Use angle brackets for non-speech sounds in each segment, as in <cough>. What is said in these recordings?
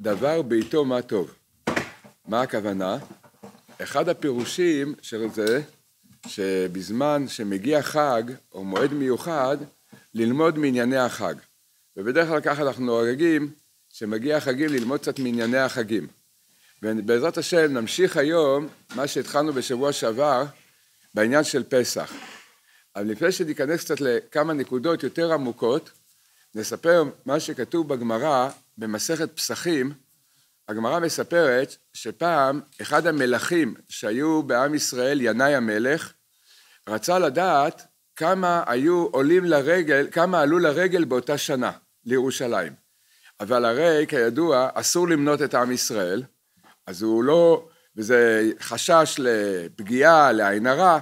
דבר בעיתו מה טוב. מה הכוונה? אחד הפירושים של זה, שבזמן שמגיע חג או מועד מיוחד, ללמוד מענייני החג. ובדרך כלל ככה אנחנו נוהגים, שמגיע החגים ללמוד קצת מענייני החגים. ובעזרת השם נמשיך היום מה שהתחלנו בשבוע שעבר בעניין של פסח. אבל לפני שניכנס קצת לכמה נקודות יותר עמוקות, נספר מה שכתוב בגמרא במסכת פסחים, הגמרא מספרת שפעם אחד המלכים שהיו בעם ישראל, ינאי המלך, רצה לדעת כמה היו עולים לרגל, כמה עלו לרגל באותה שנה לירושלים. אבל הרי, כידוע, אסור למנות את עם ישראל, אז הוא לא, וזה חשש לפגיעה, לעין הרע,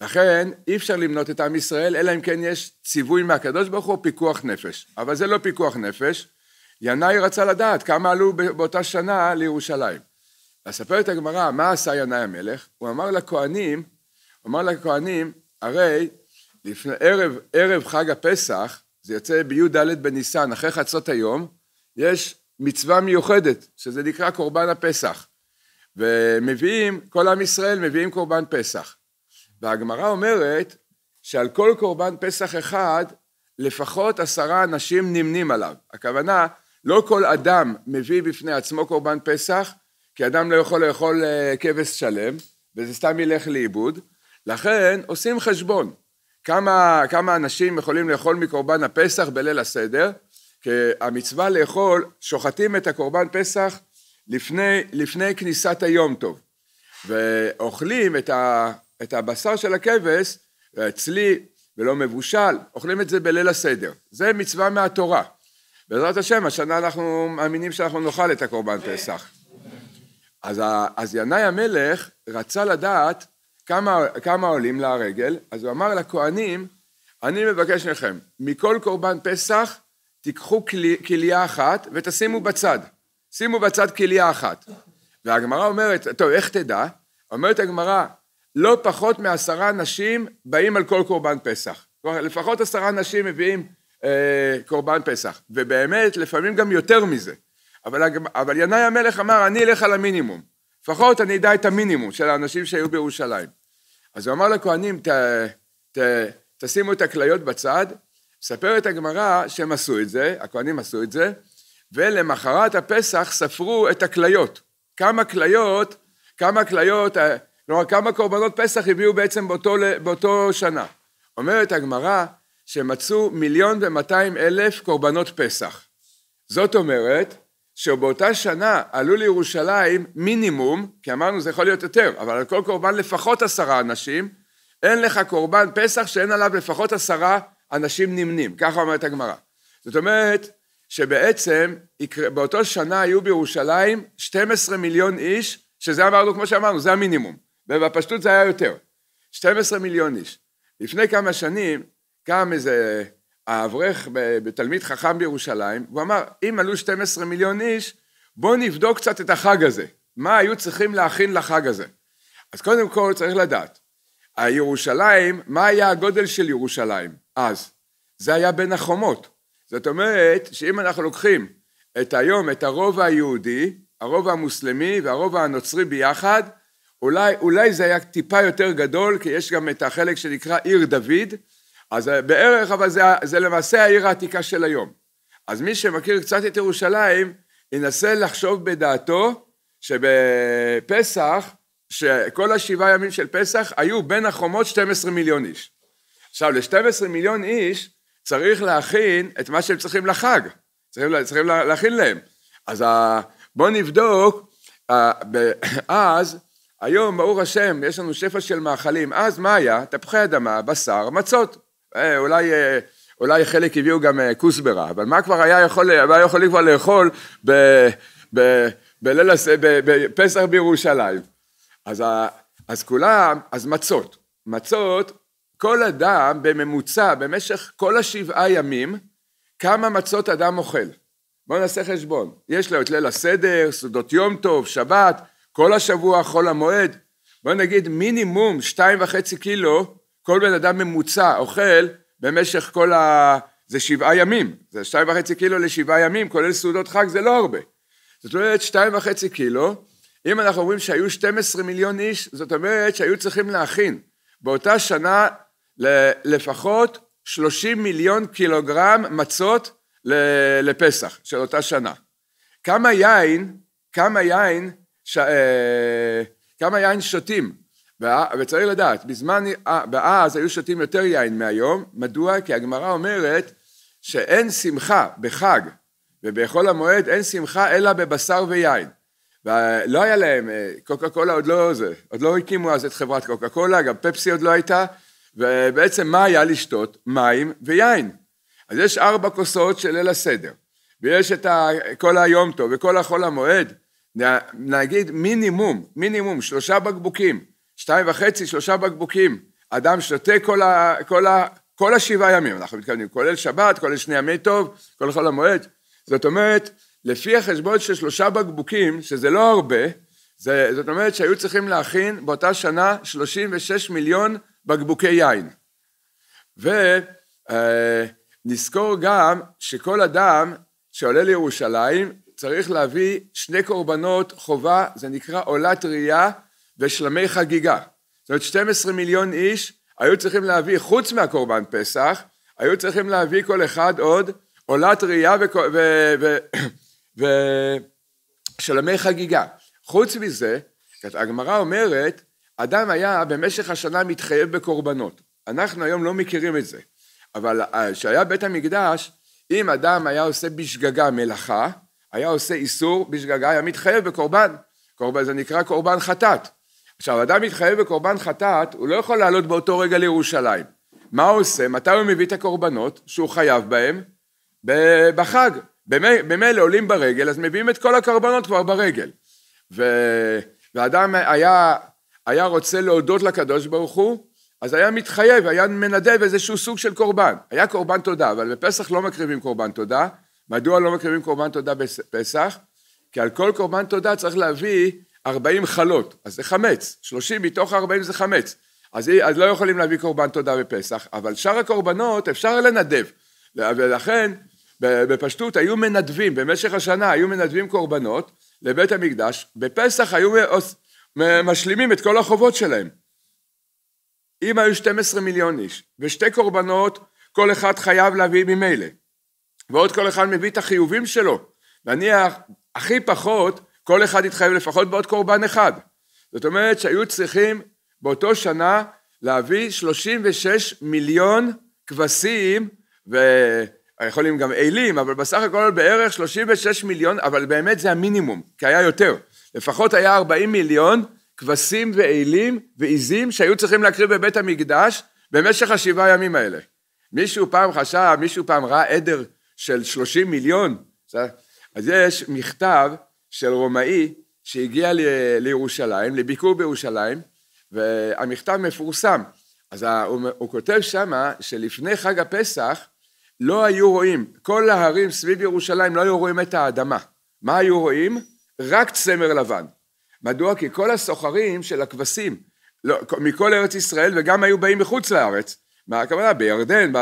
לכן אי אפשר למנות את עם ישראל, אלא אם כן יש ציווי מהקדוש ברוך הוא פיקוח נפש. אבל זה לא פיקוח נפש, ינאי רצה לדעת כמה עלו באותה שנה לירושלים. אז את הגמרא, מה עשה ינאי המלך? הוא אמר לכהנים, הוא אמר לכהנים, הרי לפני, ערב, ערב חג הפסח, זה יוצא בי"ד בניסן, אחרי חצות היום, יש מצווה מיוחדת, שזה נקרא קורבן הפסח. ומביאים, כל עם ישראל מביאים קורבן פסח. והגמרא אומרת שעל כל קורבן פסח אחד, לפחות עשרה אנשים נמנים עליו. הכוונה, לא כל אדם מביא בפני עצמו קורבן פסח, כי אדם לא יכול לאכול אה, כבש שלם, וזה סתם ילך לאיבוד. לכן עושים חשבון, כמה, כמה אנשים יכולים לאכול מקורבן הפסח בליל הסדר, כי המצווה לאכול, שוחטים את הקורבן פסח לפני, לפני כניסת היום טוב, ואוכלים את, ה, את הבשר של הכבש, צלי ולא מבושל, אוכלים את זה בליל הסדר. זה מצווה מהתורה. בעזרת השם, השנה אנחנו מאמינים שאנחנו נאכל את הקורבן פסח. אז, אז ינאי המלך רצה לדעת כמה, כמה עולים לה אז הוא אמר לכהנים, אני מבקש מכם, מכל קורבן פסח תיקחו כליה אחת ותשימו בצד. שימו בצד כליה אחת. והגמרא אומרת, טוב, איך תדע? אומרת הגמרא, לא פחות מעשרה נשים באים על כל קורבן פסח. כלומר, לפחות עשרה נשים מביאים אה, קורבן פסח, ובאמת לפעמים גם יותר מזה. אבל, אבל ינאי המלך אמר, אני אלך על המינימום. לפחות אני אדע את המינימום של האנשים שהיו בירושלים. אז הוא אמר לכהנים, ת, ת, תשימו את הכליות בצד. מספרת הגמרא שהם עשו את זה, הכהנים עשו את זה, ולמחרת הפסח ספרו את הכליות. כמה כליות, כמה כליות, אה, כלומר כמה קורבנות פסח הביאו בעצם באותו, באותו שנה. אומרת הגמרא, שמצאו מיליון ומאתיים אלף קורבנות פסח. זאת אומרת שבאותה שנה עלו לירושלים מינימום, כי אמרנו זה יכול להיות יותר, אבל על כל קורבן לפחות עשרה אנשים, אין לך קורבן פסח שאין עליו לפחות עשרה אנשים נמנים, ככה אומרת הגמרא. זאת אומרת שבעצם באותו שנה היו בירושלים 12 מיליון איש, שזה אמרנו, כמו שאמרנו, זה המינימום, ובפשטות זה היה יותר, 12 מיליון איש. לפני כמה שנים קם איזה האברך בתלמיד חכם בירושלים, הוא אמר, אם עלו 12 מיליון איש, בואו נבדוק קצת את החג הזה, מה היו צריכים להכין לחג הזה. אז קודם כל צריך לדעת, הירושלים, מה היה הגודל של ירושלים אז? זה היה בין החומות. זאת אומרת שאם אנחנו לוקחים את היום, את הרובע היהודי, הרובע המוסלמי והרובע הנוצרי ביחד, אולי, אולי זה היה טיפה יותר גדול, כי יש גם את החלק שנקרא עיר דוד, אז אה, בערך, אבל זה, זה למעשה העיר העתיקה של היום. אז מי שמכיר קצת את ירושלים, ינסה לחשוב בדעתו שבפסח, שכל השבעה ימים של פסח, היו בין החומות 12 מיליון איש. עכשיו, ל-12 מיליון איש צריך להכין את מה שהם צריכים לחג, צריכים, צריכים להכין להם. אז ה... אה, בואו נבדוק, אה, <coughs> אז, היום, ברוך השם, יש לנו שפע של מאכלים, אז מה היה? תפוחי אדמה, בשר, מצות. אה, אולי... אה, אולי חלק הביאו גם אה, כוסברה, אבל מה כבר היה יכול, היה יכול כבר לאכול ב, ב, בליל, ב, בפסח בירושלים? אז, אז כולם, אז מצות. מצות, כל אדם בממוצע, במשך כל השבעה ימים, כמה מצות אדם אוכל. בואו נעשה חשבון. יש לו את ליל הסדר, סעודות יום טוב, שבת, כל השבוע, חול המועד. בואו נגיד מינימום שתיים וחצי קילו כל בן אדם ממוצע אוכל במשך כל ה... זה שבעה ימים, זה שתיים וחצי קילו לשבעה ימים, כולל סעודות חג, זה לא הרבה. זאת אומרת, שתיים וחצי קילו, אם אנחנו אומרים שהיו 12 מיליון איש, זאת אומרת שהיו צריכים להכין באותה שנה לפחות 30 מיליון קילוגרם מצות לפסח של אותה שנה. כמה יין, כמה יין, ש... אה, כמה יין שותים וצריך לדעת, בזמן, אה, ואז היו שותים יותר יין מהיום, מדוע? כי הגמרא אומרת שאין שמחה בחג ובחול המועד אין שמחה אלא בבשר ויין. ולא היה להם, אה, קוקה קולה עוד לא זה, עוד לא הקימו אז את חברת קוקה קולה, גם פפסי עוד לא הייתה, ובעצם מה היה לשתות? מים ויין. אז יש ארבע כוסות של ליל הסדר, ויש את כל היום טוב וכל החול המועד, נגיד מינימום, מינימום שלושה בקבוקים שתיים וחצי, שלושה בקבוקים. אדם שותה כל, ה, כל, ה, כל השבעה ימים, אנחנו מתכוונים, כולל שבת, כולל שני ימי טוב, כולל חול המועד. זאת אומרת, לפי החשבון של שלושה בקבוקים, שזה לא הרבה, זה, זאת אומרת שהיו צריכים להכין באותה שנה 36 מיליון בקבוקי יין. ונזכור אה, גם שכל אדם שעולה לירושלים צריך להביא שני קורבנות חובה, זה נקרא עולת ראייה ושלמי חגיגה. זאת אומרת 12 מיליון איש היו צריכים להביא, חוץ מהקורבן פסח, היו צריכים להביא כל אחד עוד עולת ראייה ושלמי ו- ו- ו- חגיגה. חוץ מזה, הגמרא אומרת, אדם היה במשך השנה מתחייב בקורבנות. אנחנו היום לא מכירים את זה, אבל אה, כשהיה בית המקדש, אם אדם היה עושה בשגגה מלאכה, היה עושה איסור בשגגה, היה מתחייב בקורבן. קורבן, זה נקרא קורבן חטאת. עכשיו, אדם מתחייב בקורבן חטאת, הוא לא יכול לעלות באותו רגע לירושלים. מה הוא עושה? מתי הוא מביא את הקורבנות שהוא חייב בהם? בחג. במילא עולים ברגל, אז מביאים את כל הקורבנות כבר ברגל. ו... ואדם היה, היה רוצה להודות לקדוש ברוך הוא, אז היה מתחייב, היה מנדב איזשהו סוג של קורבן. היה קורבן תודה, אבל בפסח לא מקריבים קורבן תודה. מדוע לא מקריבים קורבן תודה בפסח? כי על כל קורבן תודה צריך להביא 40 חלות, אז זה חמץ, 30 מתוך 40 זה חמץ. אז, היא, אז לא יכולים להביא קורבן תודה בפסח, אבל שאר הקורבנות אפשר לנדב. ולכן, בפשטות, היו מנדבים, במשך השנה היו מנדבים קורבנות לבית המקדש, בפסח היו משלימים את כל החובות שלהם. אם היו 12 מיליון איש, ושתי קורבנות, כל אחד חייב להביא ממילא, ועוד כל אחד מביא את החיובים שלו, נניח הכי פחות כל אחד התחייב לפחות בעוד קורבן אחד. זאת אומרת שהיו צריכים באותו שנה להביא 36 מיליון כבשים, ויכולים גם אלים, אבל בסך הכל בערך 36 מיליון, אבל באמת זה המינימום, כי היה יותר. לפחות היה 40 מיליון כבשים ואלים ועיזים שהיו צריכים להקריב בבית המקדש במשך השבעה ימים האלה. מישהו פעם חשב, מישהו פעם ראה עדר של 30 מיליון, אז יש מכתב של רומאי שהגיע לירושלים, לביקור בירושלים, והמכתב מפורסם. אז הוא, הוא כותב שמה שלפני חג הפסח לא היו רואים, כל ההרים סביב ירושלים לא היו רואים את האדמה. מה היו רואים? רק צמר לבן. מדוע? כי כל הסוחרים של הכבשים, לא, מכל ארץ ישראל וגם היו באים מחוץ לארץ, מה הכוונה? בירדן,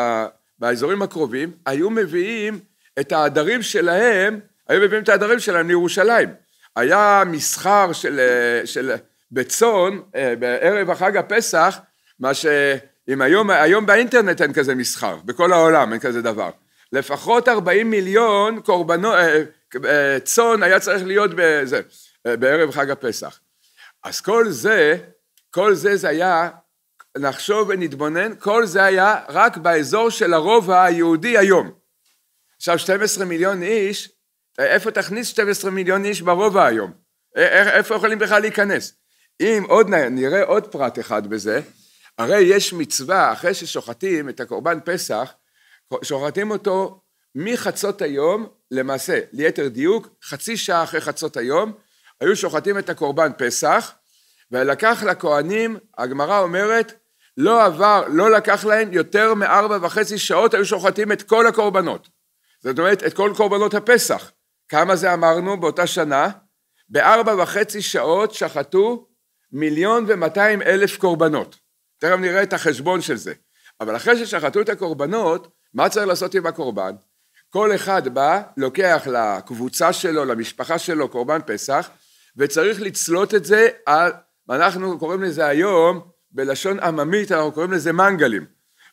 באזורים הקרובים, היו מביאים את העדרים שלהם היו מביאים את העדרים שלהם לירושלים. היה מסחר של, אה, של בצאן אה, בערב החג הפסח, מה שאם היום, היום באינטרנט אין כזה מסחר, בכל העולם אין כזה דבר. לפחות 40 מיליון קורבנו, אה, צאן היה צריך להיות בזה, בערב חג הפסח. אז כל זה, כל זה זה היה, נחשוב ונתבונן, כל זה היה רק באזור של הרובע היהודי היום. עכשיו 12 מיליון איש, אה, איפה תכניס 12 מיליון איש ברובע היום? אה, אה, איפה יכולים בכלל להיכנס? אם עוד נראה עוד פרט אחד בזה, הרי יש מצווה, אחרי ששוחטים את הקורבן פסח, שוחטים אותו מחצות היום, למעשה, ליתר דיוק, חצי שעה אחרי חצות היום, היו שוחטים את הקורבן פסח, ולקח לכהנים, הגמרא אומרת, לא עבר, לא לקח להם יותר מארבע וחצי שעות, היו שוחטים את כל הקורבנות. זאת אומרת, את כל קורבנות הפסח. כמה זה אמרנו באותה שנה? בארבע וחצי שעות שחטו מיליון ומאתיים אלף קורבנות. תכף נראה את החשבון של זה. אבל אחרי ששחטו את הקורבנות, מה צריך לעשות עם הקורבן? כל אחד בא, לוקח לקבוצה שלו, למשפחה שלו, קורבן פסח, וצריך לצלות את זה על, אנחנו קוראים לזה היום, בלשון עממית, אנחנו קוראים לזה מנגלים.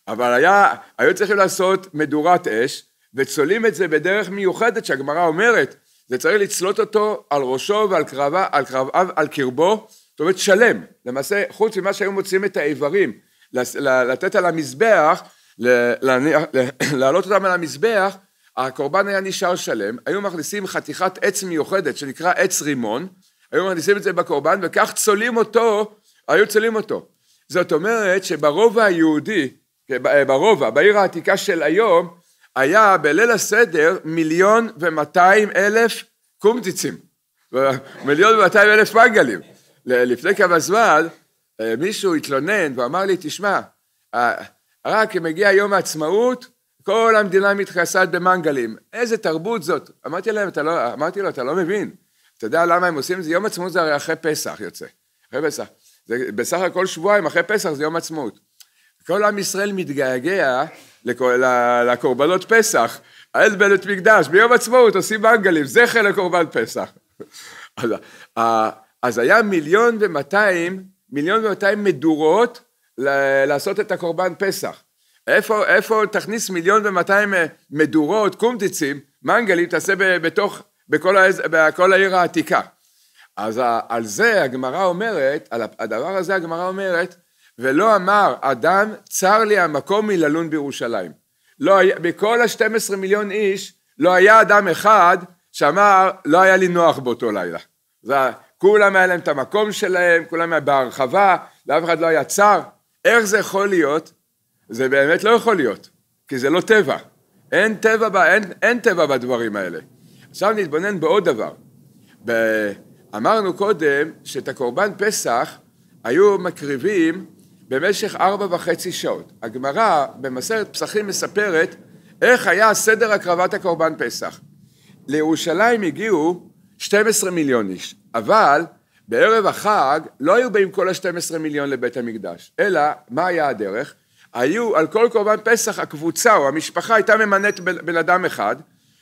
אבל היה, היו צריכים לעשות מדורת אש, וצולעים את זה בדרך מיוחדת שהגמרא אומרת, זה צריך לצלות אותו על ראשו ועל קרביו, על, קרביו, על קרבו, זאת אומרת שלם, למעשה חוץ ממה שהיו מוצאים את האיברים, לתת על המזבח, להעלות אותם על המזבח, הקורבן היה נשאר שלם, היו מכניסים חתיכת עץ מיוחדת שנקרא עץ רימון, היו מכניסים את זה בקורבן וכך צולעים אותו, היו צולעים אותו. זאת אומרת שברובע היהודי, ברובע, בעיר העתיקה של היום, היה בליל הסדר מיליון ומאתיים אלף קומציצים, מיליון ומאתיים אלף מנגלים. לפני כמה זמן אה, מישהו התלונן ואמר לי, תשמע, אה, רק מגיע יום העצמאות, כל המדינה מתכסת במנגלים. איזה תרבות זאת? אמרתי להם, אתה לא, אמרתי לו, אתה לא מבין. אתה יודע למה הם עושים את זה? יום עצמאות זה הרי אחרי פסח יוצא. אחרי פסח. זה בסך הכל שבועיים אחרי פסח זה יום עצמאות. כל עם ישראל מתגעגע לכל, לקורבנות פסח, העד בית מקדש, ביום עצמאות עושים מנגלים, זכר לקורבן פסח. <laughs> אז, אז היה מיליון ומאתיים, מיליון ומאתיים מדורות לעשות את הקורבן פסח. איפה, איפה תכניס מיליון ומאתיים אה, מדורות, קומטיצים, מנגלים, תעשה בתוך, בכל, בכל העיר העתיקה. אז על זה הגמרא אומרת, על הדבר הזה הגמרא אומרת, ולא אמר אדם, צר לי המקום מללון בירושלים. לא היה, בכל ה-12 מיליון איש, לא היה אדם אחד שאמר, לא היה לי נוח באותו לילה. זה, כולם היה להם את המקום שלהם, כולם היה בהרחבה, לאף אחד לא היה צר. איך זה יכול להיות? זה באמת לא יכול להיות, כי זה לא טבע. אין טבע, אין, אין טבע בדברים האלה. עכשיו נתבונן בעוד דבר. אמרנו קודם שאת הקורבן פסח היו מקריבים במשך ארבע וחצי שעות. הגמרא במסרת פסחים מספרת איך היה סדר הקרבת הקורבן פסח. לירושלים הגיעו 12 מיליון איש, אבל בערב החג לא היו באים כל ה-12 מיליון לבית המקדש, אלא מה היה הדרך? היו על כל קורבן פסח הקבוצה או המשפחה הייתה ממנית בן אדם אחד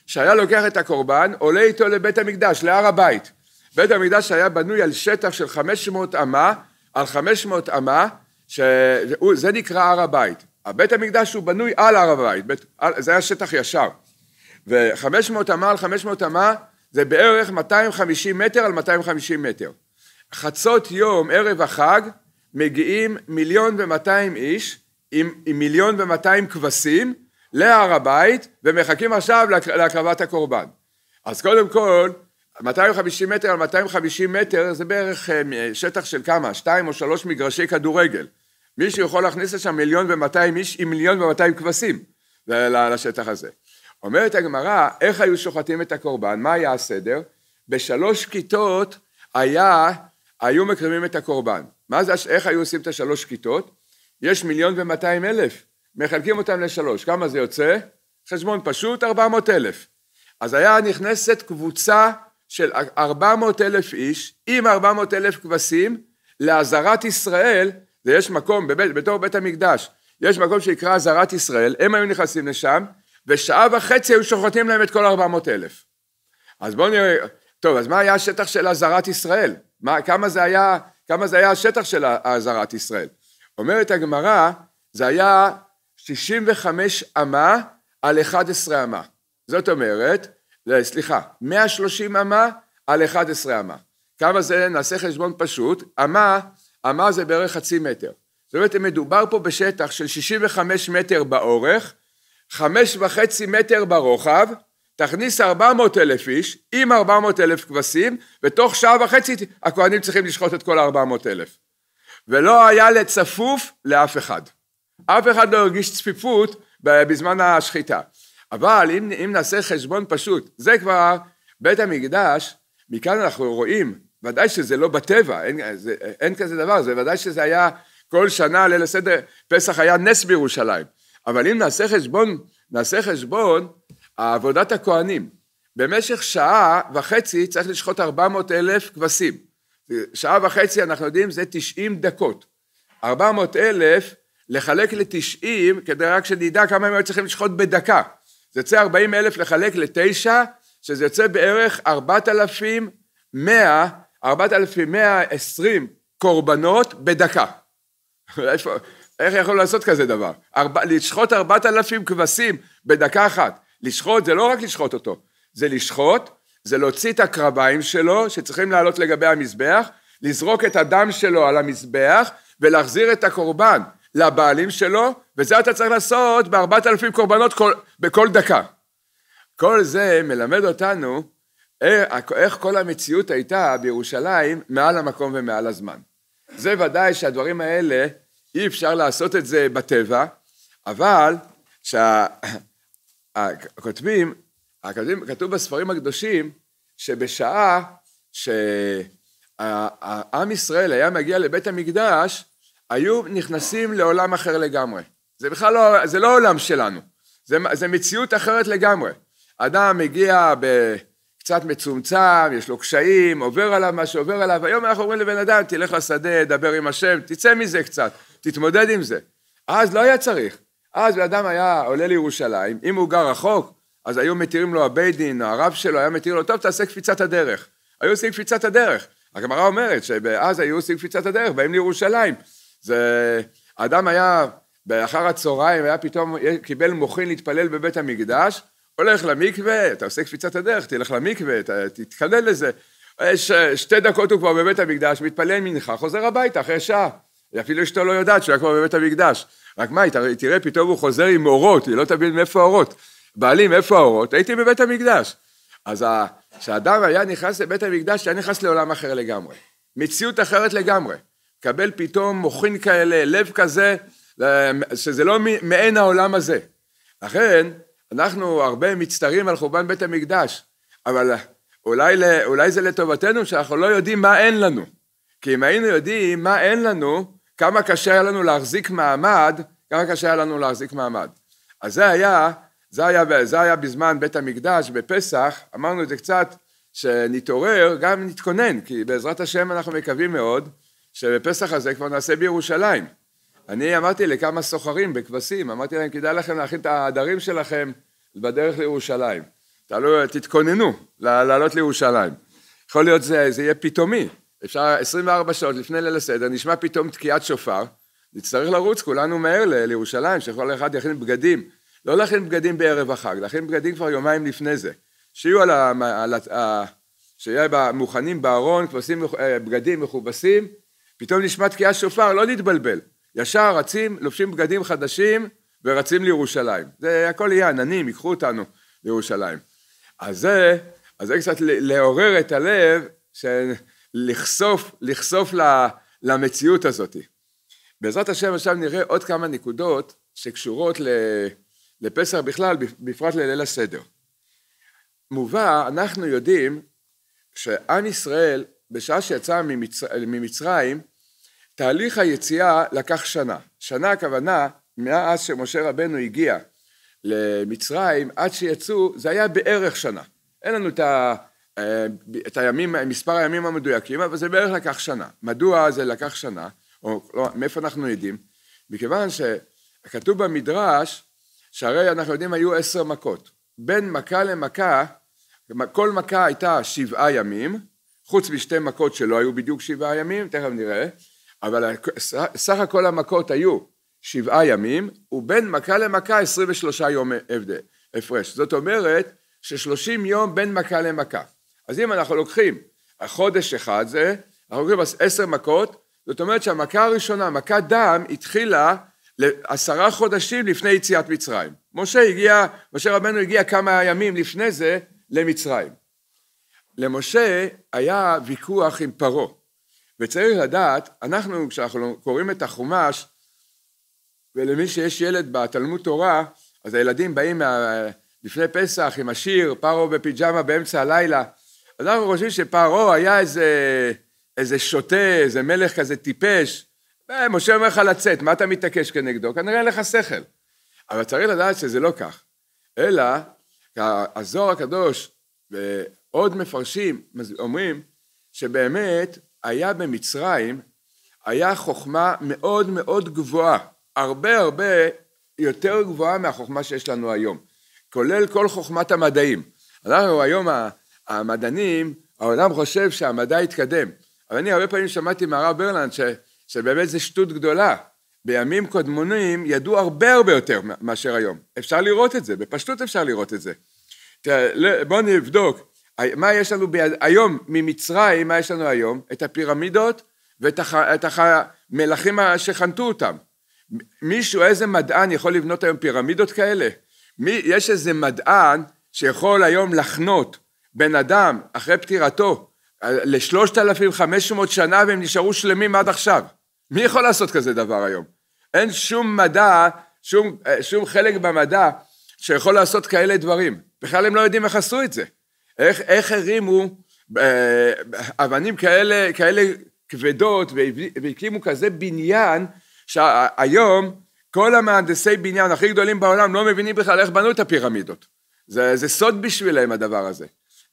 שהיה לוקח את הקורבן, עולה איתו לבית המקדש, להר הבית. בית המקדש היה בנוי על שטח של 500 אמה, על 500 אמה, שזה נקרא הר הבית. בית המקדש הוא בנוי על הר הבית, בית, על, זה היה שטח ישר. ו-500 אמה על 500 אמה זה בערך 250 מטר על 250 מטר. חצות יום, ערב החג, מגיעים מיליון ומאתיים איש עם, עם מיליון ומאתיים כבשים להר הבית ומחכים עכשיו להקרבת הקורבן. אז קודם כל, 250 מטר על 250 מטר זה בערך אה, שטח של כמה? שתיים או שלוש מגרשי כדורגל. מישהו יכול להכניס לשם מיליון ומאתיים איש עם מיליון ומאתיים כבשים לשטח הזה. אומרת הגמרא, איך היו שוחטים את הקורבן, מה היה הסדר? בשלוש כיתות היה, היו מקרימים את הקורבן. מה זה, איך היו עושים את השלוש כיתות? יש מיליון ומאתיים אלף, מחלקים אותם לשלוש, כמה זה יוצא? חשבון פשוט, ארבע מאות אלף. אז היה נכנסת קבוצה של ארבע מאות אלף איש, עם ארבע מאות אלף כבשים, לעזרת ישראל, זה יש מקום, בבית, בתור בית המקדש, יש מקום שיקרא אזהרת ישראל, הם היו נכנסים לשם, ושעה וחצי היו שוחטים להם את כל 400 אלף. אז בואו נראה, טוב, אז מה היה השטח של אזהרת ישראל? מה, כמה, זה היה, כמה זה היה השטח של אזהרת ישראל? אומרת הגמרא, זה היה 65 אמה על 11 אמה. זאת אומרת, סליחה, 130 אמה על 11 אמה. כמה זה, נעשה חשבון פשוט, אמה אמר זה בערך חצי מטר. זאת אומרת, מדובר פה בשטח של 65 מטר באורך, חמש וחצי מטר ברוחב, תכניס 400 אלף איש עם 400 אלף כבשים, ותוך שעה וחצי הכוהנים צריכים לשחוט את כל 400 אלף. ולא היה לצפוף לאף אחד. אף אחד לא הרגיש צפיפות בזמן השחיטה. אבל אם, אם נעשה חשבון פשוט, זה כבר בית המקדש, מכאן אנחנו רואים ודאי שזה לא בטבע, אין, זה, אין כזה דבר, זה ודאי שזה היה כל שנה ליל הסדר, פסח היה נס בירושלים. אבל אם נעשה חשבון, נעשה חשבון, עבודת הכוהנים, במשך שעה וחצי צריך לשחוט 400 אלף כבשים. שעה וחצי, אנחנו יודעים, זה 90 דקות. 400 אלף לחלק ל-90, כדי רק שנדע כמה הם היו צריכים לשחוט בדקה. זה יוצא 40 אלף לחלק לתשע, שזה יוצא בערך 4,100 4,120 קורבנות בדקה. איפה, איך יכול לעשות כזה דבר? ארבע, לשחוט 4,000 כבשים בדקה אחת. לשחוט זה לא רק לשחוט אותו, זה לשחוט, זה להוציא את הקרביים שלו, שצריכים לעלות לגבי המזבח, לזרוק את הדם שלו על המזבח ולהחזיר את הקורבן לבעלים שלו, וזה אתה צריך לעשות ב-4,000 קורבנות כל, בכל דקה. כל זה מלמד אותנו איך כל המציאות הייתה בירושלים מעל המקום ומעל הזמן. זה ודאי שהדברים האלה, אי אפשר לעשות את זה בטבע, אבל שהכותבים, הכותבים, כתוב בספרים הקדושים, שבשעה שעם ישראל היה מגיע לבית המקדש, היו נכנסים לעולם אחר לגמרי. זה בכלל לא, זה לא עולם שלנו, זה, זה מציאות אחרת לגמרי. אדם מגיע ב... קצת מצומצם, יש לו קשיים, עובר עליו מה שעובר עליו, היום אנחנו אומרים לבן אדם, תלך לשדה, דבר עם השם, תצא מזה קצת, תתמודד עם זה. אז לא היה צריך. אז בן אדם היה עולה לירושלים, אם הוא גר רחוק, אז היו מתירים לו הבית דין, או הרב שלו היה מתיר לו, טוב, תעשה קפיצת הדרך. היו עושים קפיצת הדרך. הגמרא אומרת שאז היו עושים קפיצת הדרך, באים לירושלים. זה... אדם היה, באחר הצהריים, היה פתאום, קיבל מוחין להתפלל בבית המקדש, הולך למקווה, אתה עושה קפיצת הדרך, תלך למקווה, ת, תתקלל לזה. יש אה, שתי דקות הוא כבר בבית המקדש, מתפלל מנחה, חוזר הביתה אחרי שעה. אפילו אשתו לא יודעת שהוא היה כבר בבית המקדש. רק מה, תראה, פתאום הוא חוזר עם אורות, היא לא תבין מאיפה האורות. בעלי, מאיפה האורות? הייתי בבית המקדש. אז כשאדם היה נכנס לבית המקדש, היה נכנס לעולם אחר לגמרי. מציאות אחרת לגמרי. קבל פתאום מוחין כאלה, לב כזה, אה, שזה לא מעין העולם הזה. לכן, אנחנו הרבה מצטערים על חורבן בית המקדש, אבל אולי, אולי זה לטובתנו שאנחנו לא יודעים מה אין לנו. כי אם היינו יודעים מה אין לנו, כמה קשה היה לנו להחזיק מעמד, כמה קשה היה לנו להחזיק מעמד. אז זה היה, זה היה, זה היה בזמן בית המקדש, בפסח, אמרנו את זה קצת, שנתעורר, גם נתכונן, כי בעזרת השם אנחנו מקווים מאוד שבפסח הזה כבר נעשה בירושלים. אני אמרתי לכמה סוחרים בכבשים, אמרתי להם, כדאי לכם להכין את העדרים שלכם בדרך לירושלים. תעלו, תתכוננו לעלות לירושלים. יכול להיות זה, זה יהיה פתאומי. אפשר 24 שעות לפני ליל הסדר, נשמע פתאום תקיעת שופר, נצטרך לרוץ כולנו מהר לירושלים, שכל אחד יכין בגדים. לא להכין בגדים בערב החג, להכין בגדים כבר יומיים לפני זה. שיהיו על ה... על ה שיהיה מוכנים בארון, כבשים, אה, בגדים מכובסים, פתאום נשמע תקיעת שופר, לא נתבלבל. ישר רצים, לובשים בגדים חדשים ורצים לירושלים. זה הכל יהיה עננים, ייקחו אותנו לירושלים. אז זה, אז זה קצת לעורר את הלב, לחשוף, לחשוף למציאות הזאת. בעזרת השם עכשיו נראה עוד כמה נקודות שקשורות לפסח בכלל, בפרט לליל הסדר. מובא, אנחנו יודעים שעם ישראל, בשעה שיצא ממצרים, תהליך היציאה לקח שנה. שנה הכוונה, מאז שמשה רבנו הגיע למצרים, עד שיצאו, זה היה בערך שנה. אין לנו את, ה, אה, את הימים, מספר הימים המדויקים, אבל זה בערך לקח שנה. מדוע זה לקח שנה, או לא, מאיפה אנחנו יודעים? מכיוון שכתוב במדרש, שהרי אנחנו יודעים היו עשר מכות. בין מכה למכה, כל מכה הייתה שבעה ימים, חוץ משתי מכות שלא היו בדיוק שבעה ימים, תכף נראה, אבל סך הכל המכות היו שבעה ימים, ובין מכה למכה עשרים ושלושה יום הבדל, הפרש. זאת אומרת ששלושים יום בין מכה למכה. אז אם אנחנו לוקחים חודש אחד זה, אנחנו לוקחים עשר מכות, זאת אומרת שהמכה הראשונה, מכת דם, התחילה עשרה חודשים לפני יציאת מצרים. משה הגיע, משה רבנו הגיע כמה ימים לפני זה למצרים. למשה היה ויכוח עם פרעה. וצריך לדעת, אנחנו כשאנחנו קוראים את החומש, ולמי שיש ילד בתלמוד תורה, אז הילדים באים מה... לפני פסח עם השיר, פרעה בפיג'מה באמצע הלילה, אז אנחנו חושבים שפרעה היה איזה, איזה שוטה, איזה מלך כזה טיפש, אה, משה אומר לך לצאת, מה אתה מתעקש כנגדו? כנראה אין לך שכל. אבל צריך לדעת שזה לא כך. אלא, הזוהר הקדוש ועוד מפרשים אומרים שבאמת היה במצרים, היה חוכמה מאוד מאוד גבוהה, הרבה הרבה יותר גבוהה מהחוכמה שיש לנו היום, כולל כל חוכמת המדעים. אנחנו היום המדענים, העולם חושב שהמדע התקדם, אבל אני הרבה פעמים שמעתי מהרב ברלנד ש, שבאמת זה שטות גדולה, בימים קודמונים ידעו הרבה הרבה יותר מאשר היום, אפשר לראות את זה, בפשטות אפשר לראות את זה. תראה, בואו נבדוק מה יש לנו ביד, היום, ממצרים, מה יש לנו היום? את הפירמידות ואת המלכים הח, הח, שחנתו אותם. מישהו, איזה מדען יכול לבנות היום פירמידות כאלה? מי, יש איזה מדען שיכול היום לחנות בן אדם אחרי פטירתו אה, לשלושת אלפים חמש מאות שנה והם נשארו שלמים עד עכשיו. מי יכול לעשות כזה דבר היום? אין שום מדע, שום, אה, שום חלק במדע שיכול לעשות כאלה דברים. בכלל הם לא יודעים איך עשו את זה. איך, איך הרימו אה, אבנים כאלה, כאלה כבדות והקימו כזה בניין, שהיום כל המהנדסי בניין הכי גדולים בעולם לא מבינים בכלל איך בנו את הפירמידות. זה, זה סוד בשבילם הדבר הזה.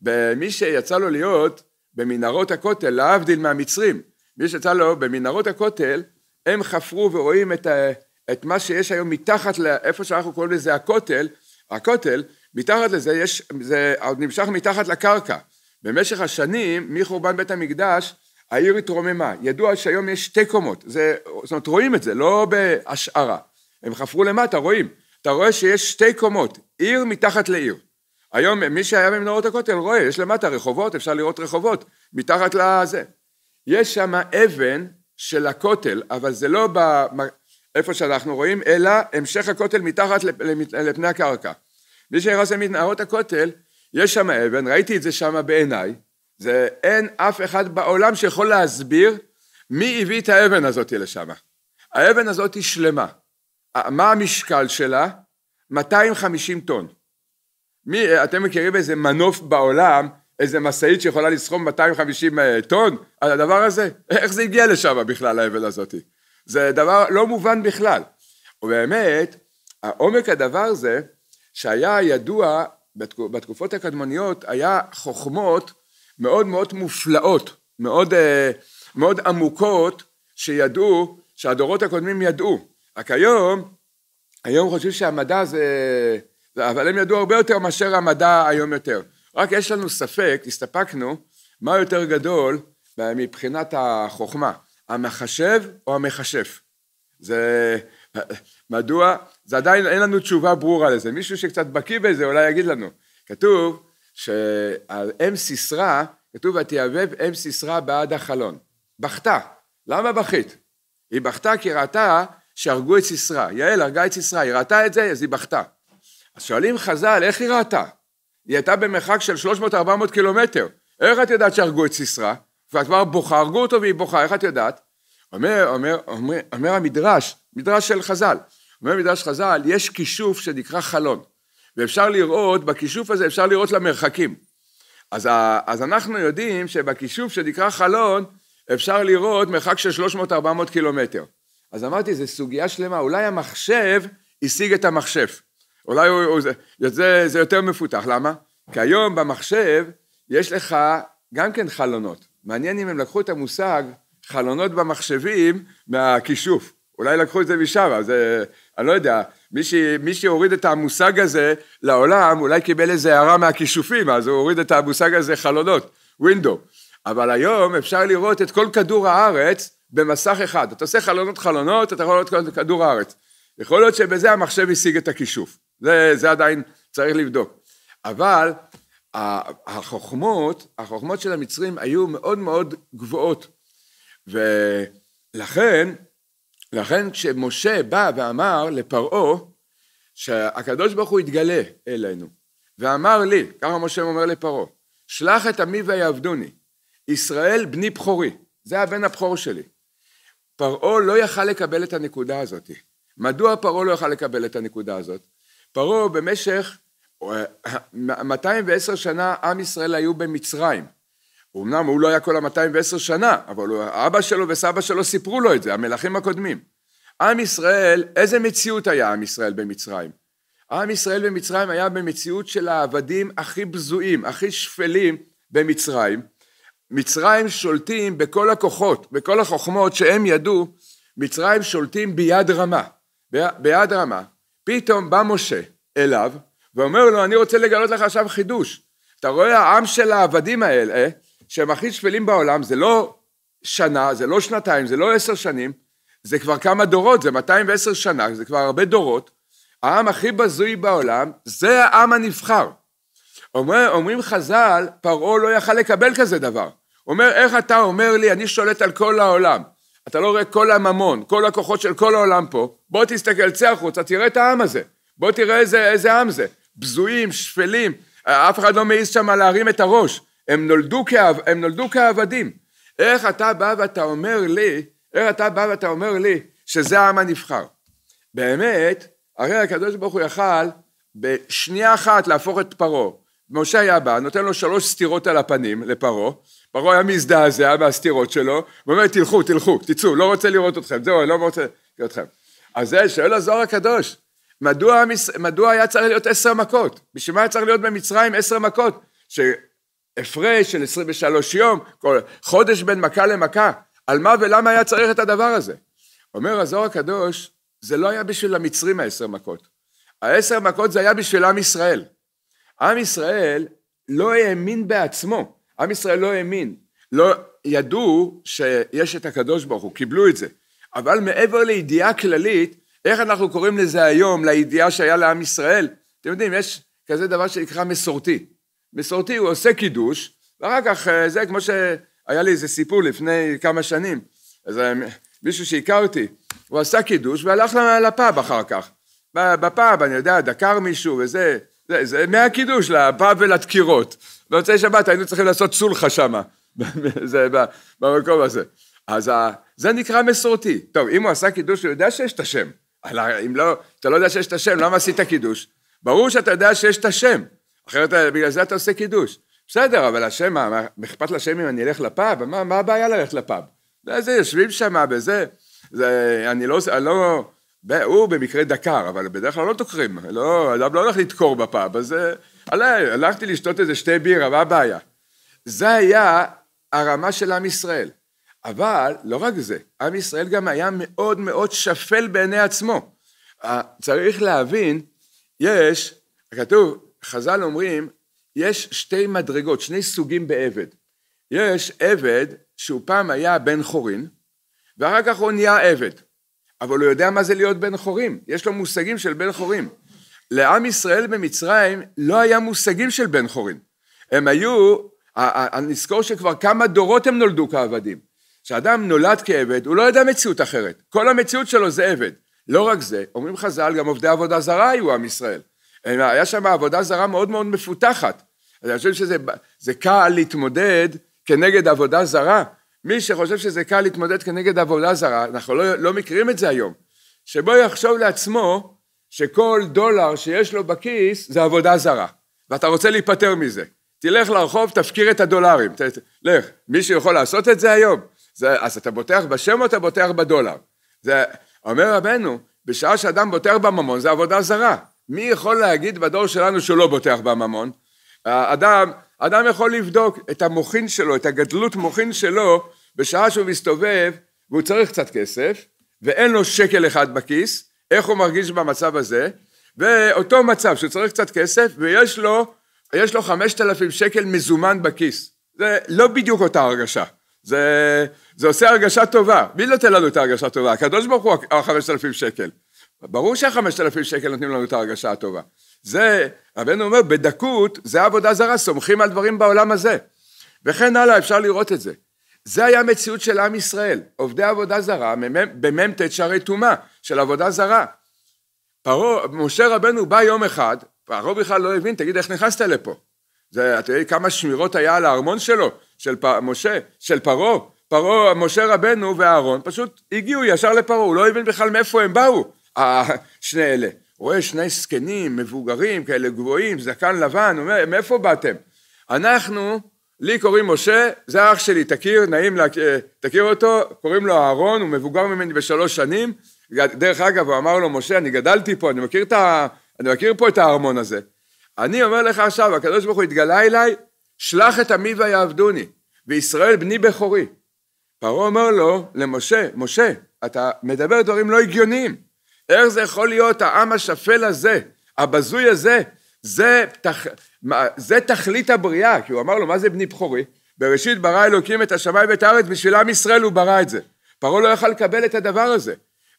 ומי שיצא לו להיות במנהרות הכותל, להבדיל מהמצרים, מי שיצא לו במנהרות הכותל, הם חפרו ורואים את, את מה שיש היום מתחת לאיפה שאנחנו קוראים לזה הכותל, הכותל, מתחת לזה יש, זה עוד נמשך מתחת לקרקע. במשך השנים, מחורבן בית המקדש, העיר התרוממה. ידוע שהיום יש שתי קומות, זה, זאת אומרת רואים את זה, לא בהשערה. הם חפרו למטה, רואים. אתה רואה שיש שתי קומות, עיר מתחת לעיר. היום מי שהיה במנהרות הכותל רואה, יש למטה רחובות, אפשר לראות רחובות, מתחת לזה. יש שם אבן של הכותל, אבל זה לא ב... איפה שאנחנו רואים, אלא המשך הכותל מתחת לפני הקרקע. מי שנכנס למנהרות הכותל, יש שם אבן, ראיתי את זה שם בעיניי, זה אין אף אחד בעולם שיכול להסביר מי הביא את האבן הזאת לשם. האבן הזאת היא שלמה. מה המשקל שלה? 250 טון. מי, אתם מכירים איזה מנוף בעולם, איזה משאית שיכולה לסכום 250 אה, טון על הדבר הזה? איך זה הגיע לשם בכלל, האבן הזאת? זה דבר לא מובן בכלל. ובאמת, עומק הדבר זה, שהיה ידוע בתקופות הקדמוניות היה חוכמות מאוד מאוד מופלאות, מאוד, אה, מאוד עמוקות שידעו, שהדורות הקודמים ידעו. רק היום, היום חושבים שהמדע זה... אבל הם ידעו הרבה יותר מאשר המדע היום יותר. רק יש לנו ספק, הסתפקנו, מה יותר גדול מבחינת החוכמה, המחשב או המכשף? זה... מדוע? זה עדיין, אין לנו תשובה ברורה לזה. מישהו שקצת בקיא בזה אולי יגיד לנו. כתוב שעל אם סיסרא, כתוב ותיאבב אם סיסרא בעד החלון. בכתה. למה בכית? היא בכתה כי ראתה שהרגו את סיסרא. יעל הרגה את סיסרא, היא ראתה את זה, אז היא בכתה. אז שואלים חז"ל, איך היא ראתה? היא הייתה במרחק של 300-400 קילומטר. איך את יודעת שהרגו את סיסרא? ואת כבר בוכה, הרגו אותו והיא בוכה, איך את יודעת? אומר, אומר, אומר, אומר המדרש, מדרש של חז"ל, אומר מדרש חז"ל, יש כישוף שנקרא חלון, ואפשר לראות, בכישוף הזה אפשר לראות למרחקים. אז, אז אנחנו יודעים שבכישוף שנקרא חלון, אפשר לראות מרחק של 300-400 קילומטר. אז אמרתי, זו סוגיה שלמה, אולי המחשב השיג את המחשב. אולי הוא, הוא, זה, זה יותר מפותח, למה? כי היום במחשב יש לך גם כן חלונות. מעניין אם הם לקחו את המושג חלונות במחשבים מהכישוף. אולי לקחו את זה משם, אז אה, אני לא יודע. מי, ש... מי שהוריד את המושג הזה לעולם, אולי קיבל איזה הערה מהכישופים, אז הוא הוריד את המושג הזה חלונות, ווינדו. אבל היום אפשר לראות את כל כדור הארץ במסך אחד. אתה עושה חלונות חלונות, אתה יכול לראות את כדור הארץ. יכול להיות שבזה המחשב השיג את הכישוף. זה, זה עדיין צריך לבדוק. אבל החוכמות, החוכמות של המצרים היו מאוד מאוד גבוהות. ולכן, לכן כשמשה בא ואמר לפרעה שהקדוש ברוך הוא התגלה אלינו ואמר לי, ככה משה אומר לפרעה, שלח את עמי ויעבדוני, ישראל בני בכורי, זה הבן הבכור שלי. פרעה לא יכל לקבל את הנקודה הזאת. מדוע פרעה לא יכל לקבל את הנקודה הזאת? פרעה במשך 210 אה, שנה עם ישראל היו במצרים. אמנם הוא לא היה כל ה-210 שנה, אבל אבא שלו וסבא שלו סיפרו לו את זה, המלכים הקודמים. עם ישראל, איזה מציאות היה עם ישראל במצרים? עם ישראל במצרים היה במציאות של העבדים הכי בזויים, הכי שפלים במצרים. מצרים שולטים בכל הכוחות, בכל החוכמות שהם ידעו, מצרים שולטים ביד רמה, ביד רמה. פתאום בא משה אליו ואומר לו, אני רוצה לגלות לך עכשיו חידוש. אתה רואה, העם של העבדים האלה, שהם הכי שפלים בעולם, זה לא שנה, זה לא שנתיים, זה לא עשר שנים, זה כבר כמה דורות, זה 210 שנה, זה כבר הרבה דורות. העם הכי בזוי בעולם, זה העם הנבחר. אומר, אומרים חז"ל, פרעה לא יכל לקבל כזה דבר. אומר, איך אתה אומר לי, אני שולט על כל העולם. אתה לא רואה כל הממון, כל הכוחות של כל העולם פה, בוא תסתכל, צא החוצה, תראה את העם הזה. בוא תראה איזה, איזה עם זה. בזויים, שפלים, אף אחד לא מעז שם להרים את הראש. הם נולדו, כעב, הם נולדו כעבדים. איך אתה בא ואתה אומר לי, איך אתה בא ואתה אומר לי שזה העם הנבחר? באמת, הרי הקדוש ברוך הוא יכל בשנייה אחת להפוך את פרעה. משה היה בא, נותן לו שלוש סטירות על הפנים לפרעה, פרעה היה מזדעזע מהסטירות שלו, הוא אומר תלכו, תלכו, תצאו, לא רוצה לראות אתכם, זהו, לא רוצה לראות אתכם. אז זה שואל הזוהר הקדוש, מדוע, מדוע היה צריך להיות עשר מכות? בשביל מה היה צריך להיות במצרים עשר מכות? הפרש של 23 יום, כל חודש בין מכה למכה, על מה ולמה היה צריך את הדבר הזה? אומר הזוהר הקדוש, זה לא היה בשביל המצרים העשר מכות. העשר מכות זה היה בשביל עם ישראל. עם ישראל לא האמין בעצמו, עם ישראל לא האמין, לא ידעו שיש את הקדוש ברוך הוא, קיבלו את זה. אבל מעבר לידיעה כללית, איך אנחנו קוראים לזה היום, לידיעה שהיה לעם ישראל? אתם יודעים, יש כזה דבר שנקרא מסורתי. מסורתי, הוא עושה קידוש, ואחר כך אה, זה כמו שהיה לי איזה סיפור לפני כמה שנים, אז אה, מישהו שהיכה אותי, הוא עשה קידוש והלך לפאב אחר כך. בפאב, אני יודע, דקר מישהו וזה, זה, זה מהקידוש לפאב ולדקירות. במוצאי שבת היינו צריכים לעשות סולחה שמה, <laughs> זה במקום הזה. אז ה, אה, זה נקרא מסורתי. טוב, אם הוא עשה קידוש, הוא יודע שיש את השם. אם לא, אתה לא יודע שיש את השם, למה עשית קידוש? ברור שאתה יודע שיש את השם. אחרת בגלל זה אתה עושה קידוש. בסדר, אבל השם, מה, אכפת לשם אם אני אלך לפאב? מה, מה הבעיה ללכת לפאב? זה יושבים שם וזה, זה, אני לא, אני לא, הוא במקרה דקר, אבל בדרך כלל לא דוקרים, לא, אדם לא הולך לדקור בפאב, אז אה, עלה, הלכתי לשתות איזה שתי בירה, מה הבעיה? זה היה הרמה של עם ישראל. אבל לא רק זה, עם ישראל גם היה מאוד מאוד שפל בעיני עצמו. צריך להבין, יש, כתוב, חז"ל אומרים, יש שתי מדרגות, שני סוגים בעבד. יש עבד שהוא פעם היה בן חורין, ואחר כך הוא נהיה עבד. אבל הוא יודע מה זה להיות בן חורין, יש לו מושגים של בן חורין. לעם ישראל במצרים לא היה מושגים של בן חורין. הם היו, נזכור שכבר כמה דורות הם נולדו כעבדים. כשאדם נולד כעבד, הוא לא יודע מציאות אחרת. כל המציאות שלו זה עבד. לא רק זה, אומרים חז"ל, גם עובדי עבודה זרה היו עם ישראל. אה, היה שם עבודה זרה מאוד מאוד מפותחת. אני חושב שזה קל להתמודד כנגד עבודה זרה. מי שחושב שזה קל להתמודד כנגד עבודה זרה, אנחנו לא, לא מכירים את זה היום, שבו יחשוב לעצמו שכל דולר שיש לו בכיס זה עבודה זרה, ואתה רוצה להיפטר מזה. תלך לרחוב, תפקיר את הדולרים. ת, לך, מישהו יכול לעשות את זה היום? זה, אז אתה בוטח בשם או אתה בוטח בדולר? זה, אומר רבנו, בשעה שאדם בוטח בממון זה עבודה זרה. מי יכול להגיד בדור שלנו שהוא לא בוטח בממון? אדם, אדם יכול לבדוק את המוחין שלו, את הגדלות מוחין שלו, בשעה שהוא מסתובב והוא צריך קצת כסף, ואין לו שקל אחד בכיס, איך הוא מרגיש במצב הזה, ואותו מצב שהוא צריך קצת כסף ויש לו, יש לו חמשת אלפים שקל מזומן בכיס. זה לא בדיוק אותה הרגשה. זה, זה עושה הרגשה טובה. מי נותן לנו את ההרגשה הטובה? הקדוש ברוך הוא, החמשת אלפים שקל. ברור שהחמשת אלפים שקל נותנים לנו את ההרגשה הטובה. זה, רבנו אומר, בדקות זה עבודה זרה, סומכים על דברים בעולם הזה. וכן הלאה, אפשר לראות את זה. זה היה המציאות של עם ישראל, עובדי עבודה זרה במ"ט שערי טומאה, של עבודה זרה. פרעה, משה רבנו בא יום אחד, פרעה בכלל לא הבין, תגיד איך נכנסת לפה? זה, אתה יודע כמה שמירות היה על הארמון שלו, של פ, משה, של פרעה? פרעה, משה רבנו ואהרון פשוט הגיעו ישר לפרעה, הוא לא הבין בכלל מאיפה הם באו. שני אלה. רואה שני זקנים, מבוגרים, כאלה גבוהים, זקן לבן, אומר, מאיפה באתם? אנחנו, לי קוראים משה, זה אח שלי, תכיר, נעים, לה, אה, תכיר אותו, קוראים לו אהרון, הוא מבוגר ממני בשלוש שנים. דרך אגב, הוא אמר לו, משה, אני גדלתי פה, אני מכיר, את ה... אני מכיר פה את הארמון הזה. אני אומר לך עכשיו, הקדוש ברוך הוא התגלה אליי, שלח את עמי ויעבדוני, וישראל בני בכורי. פרעה אומר לו, למשה, משה, אתה מדבר דברים לא הגיוניים. איך זה יכול להיות העם השפל הזה, הבזוי הזה? זה, תח... זה תכלית הבריאה, כי הוא אמר לו, מה זה בני בכורי? בראשית ברא אלוקים את השמיים ואת הארץ, בשביל עם ישראל הוא ברא את זה. פרעה לא יכל לקבל את הדבר הזה.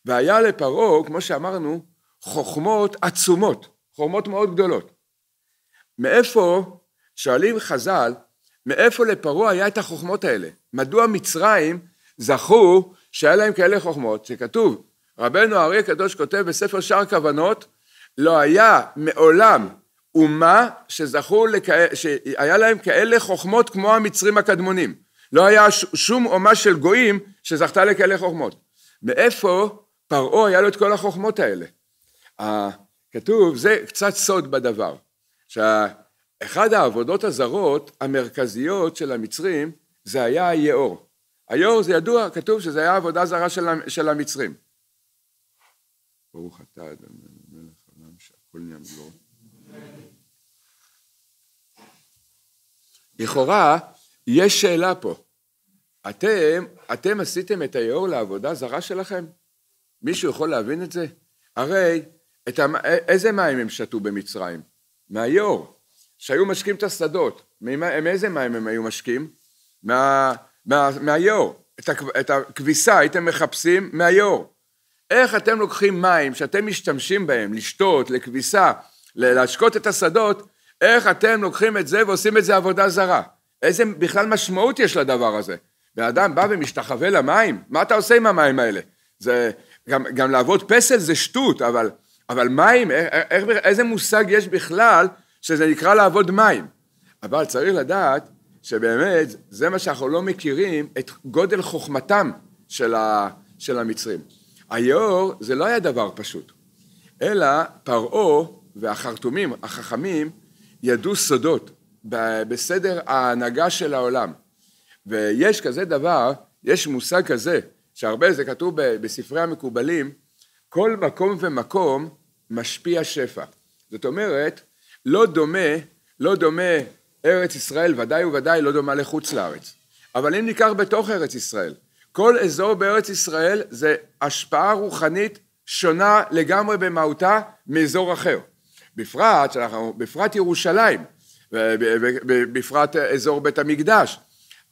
והיה לפרעה, כמו שאמרנו, חוכמות עצומות, חוכמות מאוד גדולות. מאיפה, שואלים חז"ל, מאיפה לפרעה היה את החוכמות האלה? מדוע מצרים זכו שהיה להם כאלה חוכמות, שכתוב, רבנו אריה הקדוש כותב בספר שאר כוונות, לא היה מעולם אומה שזכו, לכ... שהיה להם כאלה חוכמות כמו המצרים הקדמונים. לא היה ש... שום אומה של גויים שזכתה לכאלה חוכמות. מאיפה פרעה היה לו את כל החוכמות האלה? כתוב, זה קצת סוד בדבר, שאחד העבודות הזרות המרכזיות של המצרים זה היה היאור. היאור זה ידוע, כתוב שזה היה עבודה זרה של המצרים. ברוך אתה אדוננו מלך העולם שהכל נהיה מגורו. לכאורה, יש שאלה פה. אתם, אתם עשיתם את היאור לעבודה זרה שלכם? מישהו יכול להבין את זה? הרי את המ... איזה מים הם שתו במצרים? מהיאור, שהיו משקים את השדות. מאיזה מים הם היו משקים? מה... מה... מהיאור. את, הכ... את הכביסה הייתם מחפשים מהיאור. איך אתם לוקחים מים שאתם משתמשים בהם לשתות, לכביסה, להשקות את השדות, איך אתם לוקחים את זה ועושים את זה עבודה זרה? איזה בכלל משמעות יש לדבר הזה? בן אדם בא ומשתחווה למים, מה אתה עושה עם המים האלה? זה, גם, גם לעבוד פסל זה שטות, אבל, אבל מים, איך, אה, אה, איך, איזה מושג יש בכלל שזה נקרא לעבוד מים? אבל צריך לדעת שבאמת זה מה שאנחנו לא מכירים, את גודל חוכמתם של, ה, של המצרים. היאור זה לא היה דבר פשוט, אלא פרעה והחרטומים, החכמים, ידעו סודות בסדר ההנהגה של העולם. ויש כזה דבר, יש מושג כזה, שהרבה זה כתוב בספרי המקובלים, כל מקום ומקום משפיע שפע. זאת אומרת, לא דומה, לא דומה ארץ ישראל, ודאי וודאי לא דומה לחוץ לארץ. אבל אם ניקח בתוך ארץ ישראל, כל אזור בארץ ישראל זה השפעה רוחנית שונה לגמרי במהותה מאזור אחר. בפרט, שאנחנו, בפרט ירושלים, בפרט אזור בית המקדש,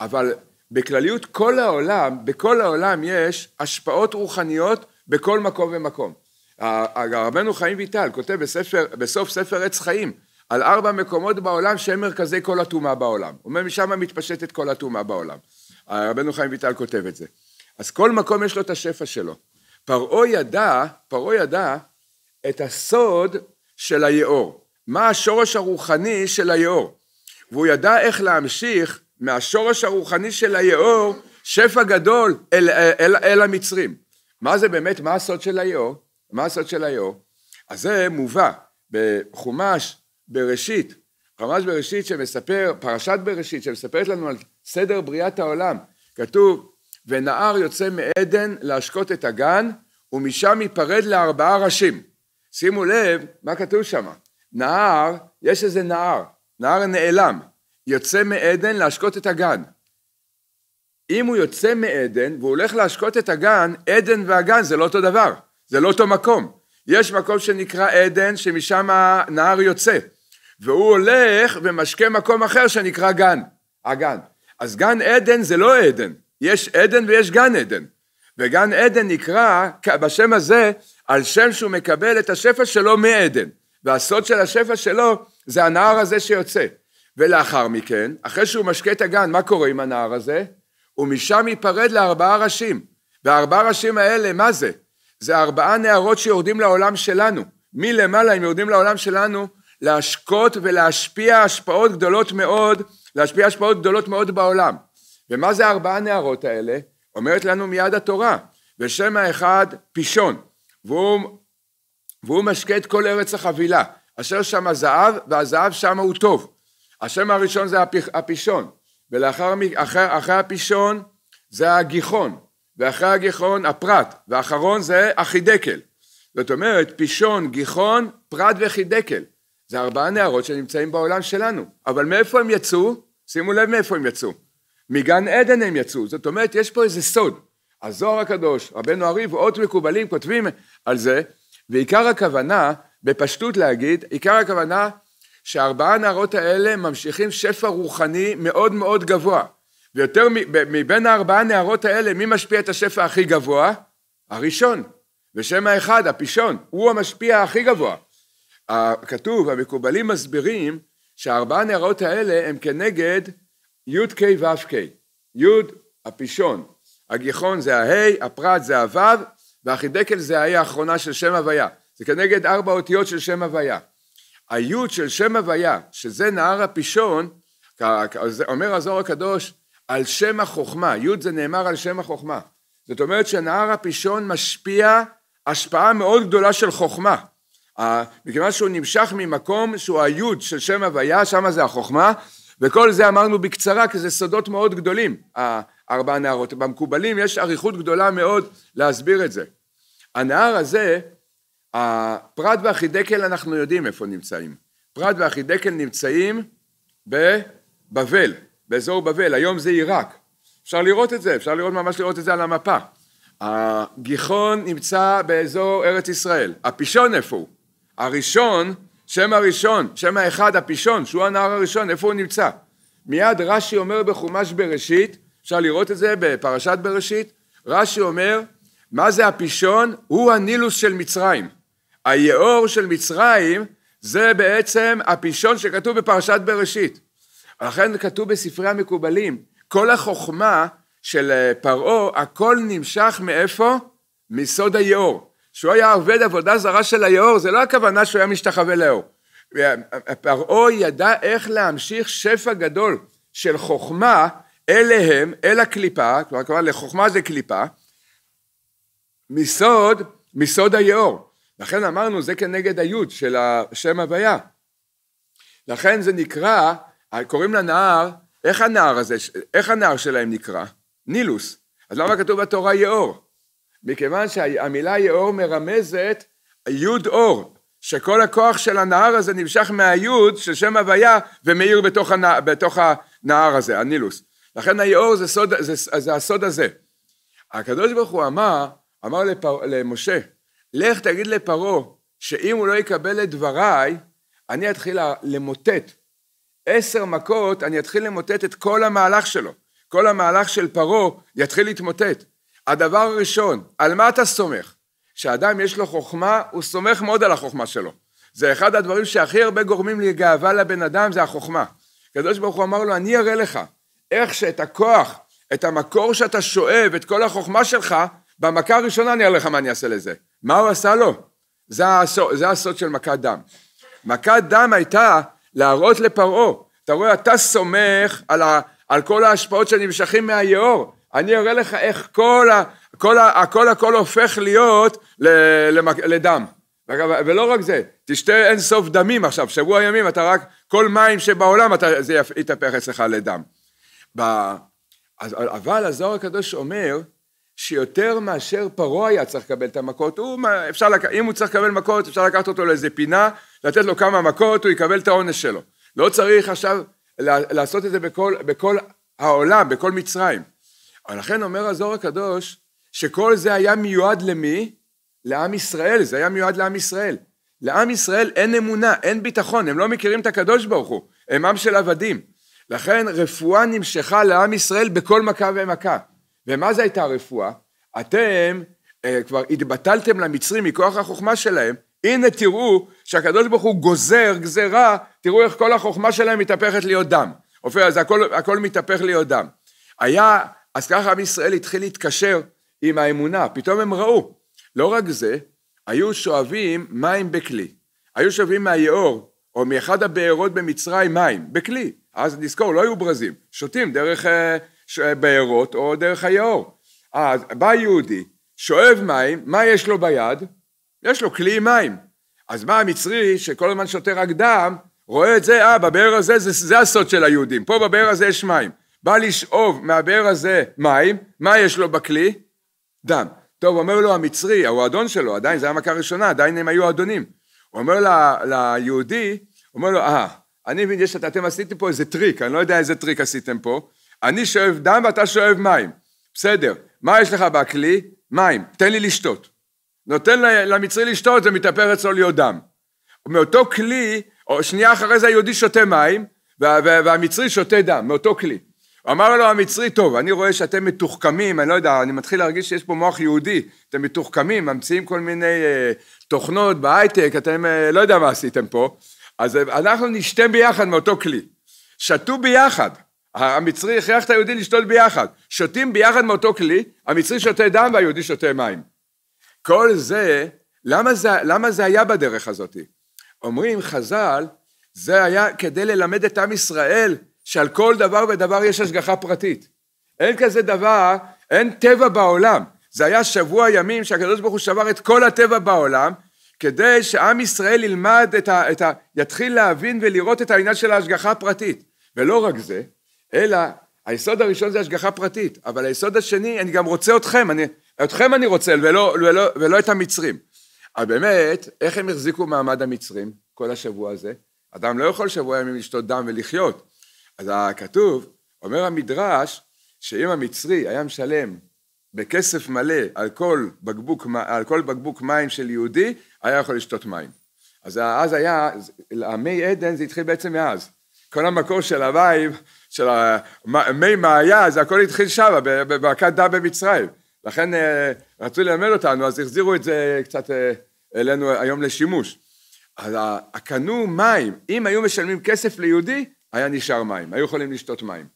אבל בכלליות כל העולם, בכל העולם יש השפעות רוחניות בכל מקום ומקום. רבנו חיים ויטל כותב בספר, בסוף ספר עץ חיים על ארבע מקומות בעולם שהם מרכזי כל הטומאה בעולם. הוא אומר משם מתפשטת כל הטומאה בעולם. רבנו חיים ויטל כותב את זה. אז כל מקום יש לו את השפע שלו. פרעה ידע, פרעה ידע את הסוד של היאור, מה השורש הרוחני של היאור, והוא ידע איך להמשיך מהשורש הרוחני של היאור שפע גדול אל, אל, אל, אל המצרים. מה זה באמת, מה הסוד של היאור? מה הסוד של היאור? אז זה מובא בחומש בראשית, חומש בראשית שמספר, פרשת בראשית שמספרת לנו על סדר בריאת העולם. כתוב, ונער יוצא מעדן להשקות את הגן, ומשם ייפרד לארבעה ראשים. שימו לב מה כתוב שם. נער, יש איזה נער, נער נעלם, יוצא מעדן להשקות את הגן. אם הוא יוצא מעדן והוא הולך להשקות את הגן, עדן והגן זה לא אותו דבר, זה לא אותו מקום. יש מקום שנקרא עדן, שמשם הנער יוצא, והוא הולך ומשקה מקום אחר שנקרא גן, הגן. אז גן עדן זה לא עדן, יש עדן ויש גן עדן. וגן עדן נקרא בשם הזה על שם שהוא מקבל את השפע שלו מעדן. והסוד של השפע שלו זה הנהר הזה שיוצא. ולאחר מכן, אחרי שהוא משקה את הגן, מה קורה עם הנהר הזה? משם ייפרד לארבעה ראשים. והארבעה ראשים האלה, מה זה? זה ארבעה נערות שיורדים לעולם שלנו. מלמעלה הם יורדים לעולם שלנו להשקות ולהשפיע השפעות גדולות מאוד להשפיע השפעות גדולות מאוד בעולם. ומה זה ארבעה נערות האלה? אומרת לנו מיד התורה, בשם האחד פישון, והוא, והוא משקה את כל ארץ החבילה, אשר שם הזהב, והזהב שם הוא טוב. השם הראשון זה הפישון, ולאחר אחר, אחרי הפישון זה הגיחון, ואחרי הגיחון הפרת, ואחרון זה החידקל. זאת אומרת, פישון, גיחון, פרת וחידקל. זה ארבעה נערות שנמצאים בעולם שלנו, אבל מאיפה הם יצאו? שימו לב מאיפה הם יצאו. מגן עדן הם יצאו, זאת אומרת, יש פה איזה סוד. הזוהר הקדוש, רבנו ארי ועוד מקובלים כותבים על זה, ועיקר הכוונה, בפשטות להגיד, עיקר הכוונה שארבעה הנערות האלה ממשיכים שפע רוחני מאוד מאוד גבוה. ויותר מבין הארבעה הנערות האלה, מי משפיע את השפע הכי גבוה? הראשון. ושם האחד, הפישון, הוא המשפיע הכי גבוה. כתוב, המקובלים מסבירים שהארבעה נערות האלה הם כנגד י"ק ו"ק. י' הפישון, הגיחון זה הה', הפרט זה הו', והחידקל זה הה' האחרונה של שם הוויה. זה כנגד ארבע אותיות של שם הוויה. הי' של שם הוויה, שזה נהר הפישון, אומר הזוהר הקדוש, על שם החוכמה, י' זה נאמר על שם החוכמה. זאת אומרת שנהר הפישון משפיע השפעה מאוד גדולה של חוכמה. מכיוון שהוא נמשך ממקום שהוא היוד של שם הוויה, שם זה החוכמה, וכל זה אמרנו בקצרה, כי זה סודות מאוד גדולים, ארבע הנערות. במקובלים יש אריכות גדולה מאוד להסביר את זה. הנהר הזה, הפרד והחידקל, אנחנו יודעים איפה נמצאים. פרד והחידקל נמצאים בבבל, באזור בבל, היום זה עיראק. אפשר לראות את זה, אפשר לראות ממש לראות את זה על המפה. הגיחון נמצא באזור ארץ ישראל. הפישון איפה הוא? הראשון, שם הראשון, שם האחד, הפישון, שהוא הנער הראשון, איפה הוא נמצא? מיד רש"י אומר בחומש בראשית, אפשר לראות את זה בפרשת בראשית, רש"י אומר, מה זה הפישון? הוא הנילוס של מצרים. היאור של מצרים זה בעצם הפישון שכתוב בפרשת בראשית. לכן כתוב בספרי המקובלים, כל החוכמה של אה, פרעה, הכל נמשך מאיפה? מסוד היאור. שהוא היה עובד עבודה זרה של היאור, זה לא הכוונה שהוא היה משתחווה ליאור. פרעה ידע איך להמשיך שפע גדול של חוכמה אליהם, אל הקליפה, כלומר כלומר לחוכמה זה קליפה, מסוד, מסוד היאור. לכן אמרנו, זה כנגד היוד של השם הוויה. לכן זה נקרא, קוראים לנהר, איך הנהר הזה, איך הנהר שלהם נקרא? נילוס. אז למה כתוב בתורה יאור? מכיוון שהמילה יאור מרמזת יוד אור, שכל הכוח של הנהר הזה נמשך מהיוד של שם הוויה ומאיר בתוך, הנה, בתוך הנהר הזה, הנילוס. לכן היאור זה, סוד, זה, זה הסוד הזה. הקדוש ברוך הוא אמר, אמר לפר, למשה, לך תגיד לפרעה שאם הוא לא יקבל את דבריי, אני אתחיל למוטט. עשר מכות, אני אתחיל למוטט את כל המהלך שלו. כל המהלך של פרעה יתחיל להתמוטט. הדבר הראשון, על מה אתה סומך? כשאדם יש לו חוכמה, הוא סומך מאוד על החוכמה שלו. זה אחד הדברים שהכי הרבה גורמים לגאווה לבן אדם, זה החוכמה. הקדוש ברוך הוא אמר לו, אני אראה לך איך שאת הכוח, את המקור שאתה שואב, את כל החוכמה שלך, במכה הראשונה אני אראה לך מה אני אעשה לזה. מה הוא עשה לו? זה הסוד, זה הסוד של מכת דם. מכת דם הייתה להראות לפרעה, אתה רואה, אתה סומך על, ה, על כל ההשפעות שנמשכים מהיאור, אני אראה לך איך כל, ה, כל ה, הכל הכל הופך להיות למק, לדם. ולא רק זה, תשתה אין סוף דמים עכשיו, שבוע ימים, אתה רק, כל מים שבעולם אתה, זה יתהפך אצלך לדם. ב, אבל הזוהר הקדוש אומר, שיותר מאשר פרעה היה צריך לקבל את המכות, הוא, אפשר, אם הוא צריך לקבל מכות, אפשר לקחת אותו לאיזה פינה, לתת לו כמה מכות, הוא יקבל את העונש שלו. לא צריך עכשיו לעשות את זה בכל, בכל העולם, בכל מצרים. לכן אומר הזוהר הקדוש, שכל זה היה מיועד למי? לעם ישראל, זה היה מיועד לעם ישראל. לעם ישראל אין אמונה, אין ביטחון, הם לא מכירים את הקדוש ברוך הוא, הם עם של עבדים. לכן רפואה נמשכה לעם ישראל בכל מכה ומכה. ומה זה הייתה הרפואה? אתם אה, כבר התבטלתם למצרים מכוח החוכמה שלהם, הנה תראו שהקדוש ברוך הוא גוזר גזרה, תראו איך כל החוכמה שלהם מתהפכת להיות דם. אופיר, אז הכל, הכל מתהפך להיות דם. היה אז ככה עם ישראל התחיל להתקשר עם האמונה, פתאום הם ראו. לא רק זה, היו שואבים מים בכלי. היו שואבים מהיאור, או מאחד הבארות במצרים מים, בכלי. אז נזכור, לא היו ברזים, שותים דרך אה, ש... בארות או דרך היאור. אז בא יהודי, שואב מים, מה יש לו ביד? יש לו כלי מים. אז מה המצרי, שכל הזמן שותה רק דם, רואה את זה, אה, בבאר הזה, זה, זה הסוד של היהודים, פה בבאר הזה יש מים. בא לשאוב מהבאר הזה מים, מה יש לו בכלי? דם. טוב, אומר לו המצרי, הוא האדון שלו, עדיין, זה היה מכה ראשונה, עדיין הם היו אדונים. הוא אומר ל, ליהודי, הוא אומר לו, אה, אני מבין יש, אתם עשיתם פה איזה טריק, אני לא יודע איזה טריק עשיתם פה, אני שואב דם ואתה שואב מים. בסדר, מה יש לך בכלי? מים, תן לי לשתות. נותן למצרי לשתות, זה מתאפר אצלו להיות דם. מאותו כלי, או שנייה אחרי זה היהודי שותה מים, וה, וה, והמצרי שותה דם, מאותו כלי. אמר לו המצרי, טוב, אני רואה שאתם מתוחכמים, אני לא יודע, אני מתחיל להרגיש שיש פה מוח יהודי, אתם מתוחכמים, ממציאים כל מיני אה, תוכנות בהייטק, אתם אה, לא יודע מה עשיתם פה, אז אה, אנחנו נשתה ביחד מאותו כלי. שתו ביחד, המצרי הכריח את היהודי לשתות ביחד, שותים ביחד מאותו כלי, המצרי שותה דם והיהודי שותה מים. כל זה, למה זה, למה זה היה בדרך הזאת? אומרים חז"ל, זה היה כדי ללמד את עם ישראל שעל כל דבר ודבר יש השגחה פרטית. אין כזה דבר, אין טבע בעולם. זה היה שבוע ימים שהקדוש ברוך הוא שבר את כל הטבע בעולם, כדי שעם ישראל ילמד את ה... את ה יתחיל להבין ולראות את העניין של ההשגחה הפרטית. ולא רק זה, אלא היסוד הראשון זה השגחה פרטית, אבל היסוד השני, אני גם רוצה אתכם, אני, אתכם אני רוצה ולא, ולא, ולא את המצרים. אבל אה, באמת, איך הם החזיקו מעמד המצרים כל השבוע הזה? אדם לא יכול שבוע ימים לשתות דם ולחיות. אז הכתוב, אומר המדרש, שאם המצרי היה משלם בכסף מלא על כל בקבוק, על כל בקבוק מים של יהודי, היה יכול לשתות מים. אז אז היה, המי עדן זה התחיל בעצם מאז. כל המקור של המים, של מי מעיה, זה הכל התחיל שם, בברכת דם במצרים. לכן אה, רצו ללמד אותנו, אז החזירו את זה קצת אה, אלינו היום לשימוש. אז קנו מים, אם היו משלמים כסף ליהודי, היה נשאר מים, היו יכולים לשתות מים.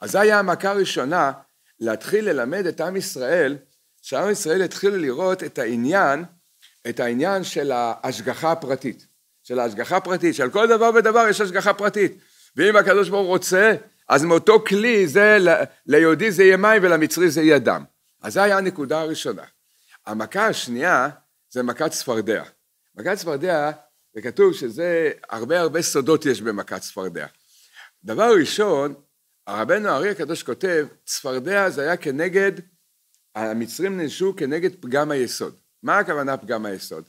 אז זו הייתה המכה הראשונה להתחיל ללמד את עם ישראל, שעם ישראל התחילו לראות את העניין, את העניין של ההשגחה הפרטית. של ההשגחה הפרטית, שעל כל דבר ודבר יש השגחה פרטית. ואם הקדוש ברוך הוא רוצה, אז מאותו כלי זה, ליהודי זה יהיה מים ולמצרי זה יהיה דם. אז זו הייתה הנקודה הראשונה. המכה השנייה זה מכת צפרדע. מכת צפרדע, זה כתוב שזה הרבה הרבה סודות יש במכת צפרדע. דבר ראשון, הרבנו הארי הקדוש כותב, צפרדע זה היה כנגד, המצרים נענשו כנגד פגם היסוד. מה הכוונה פגם היסוד?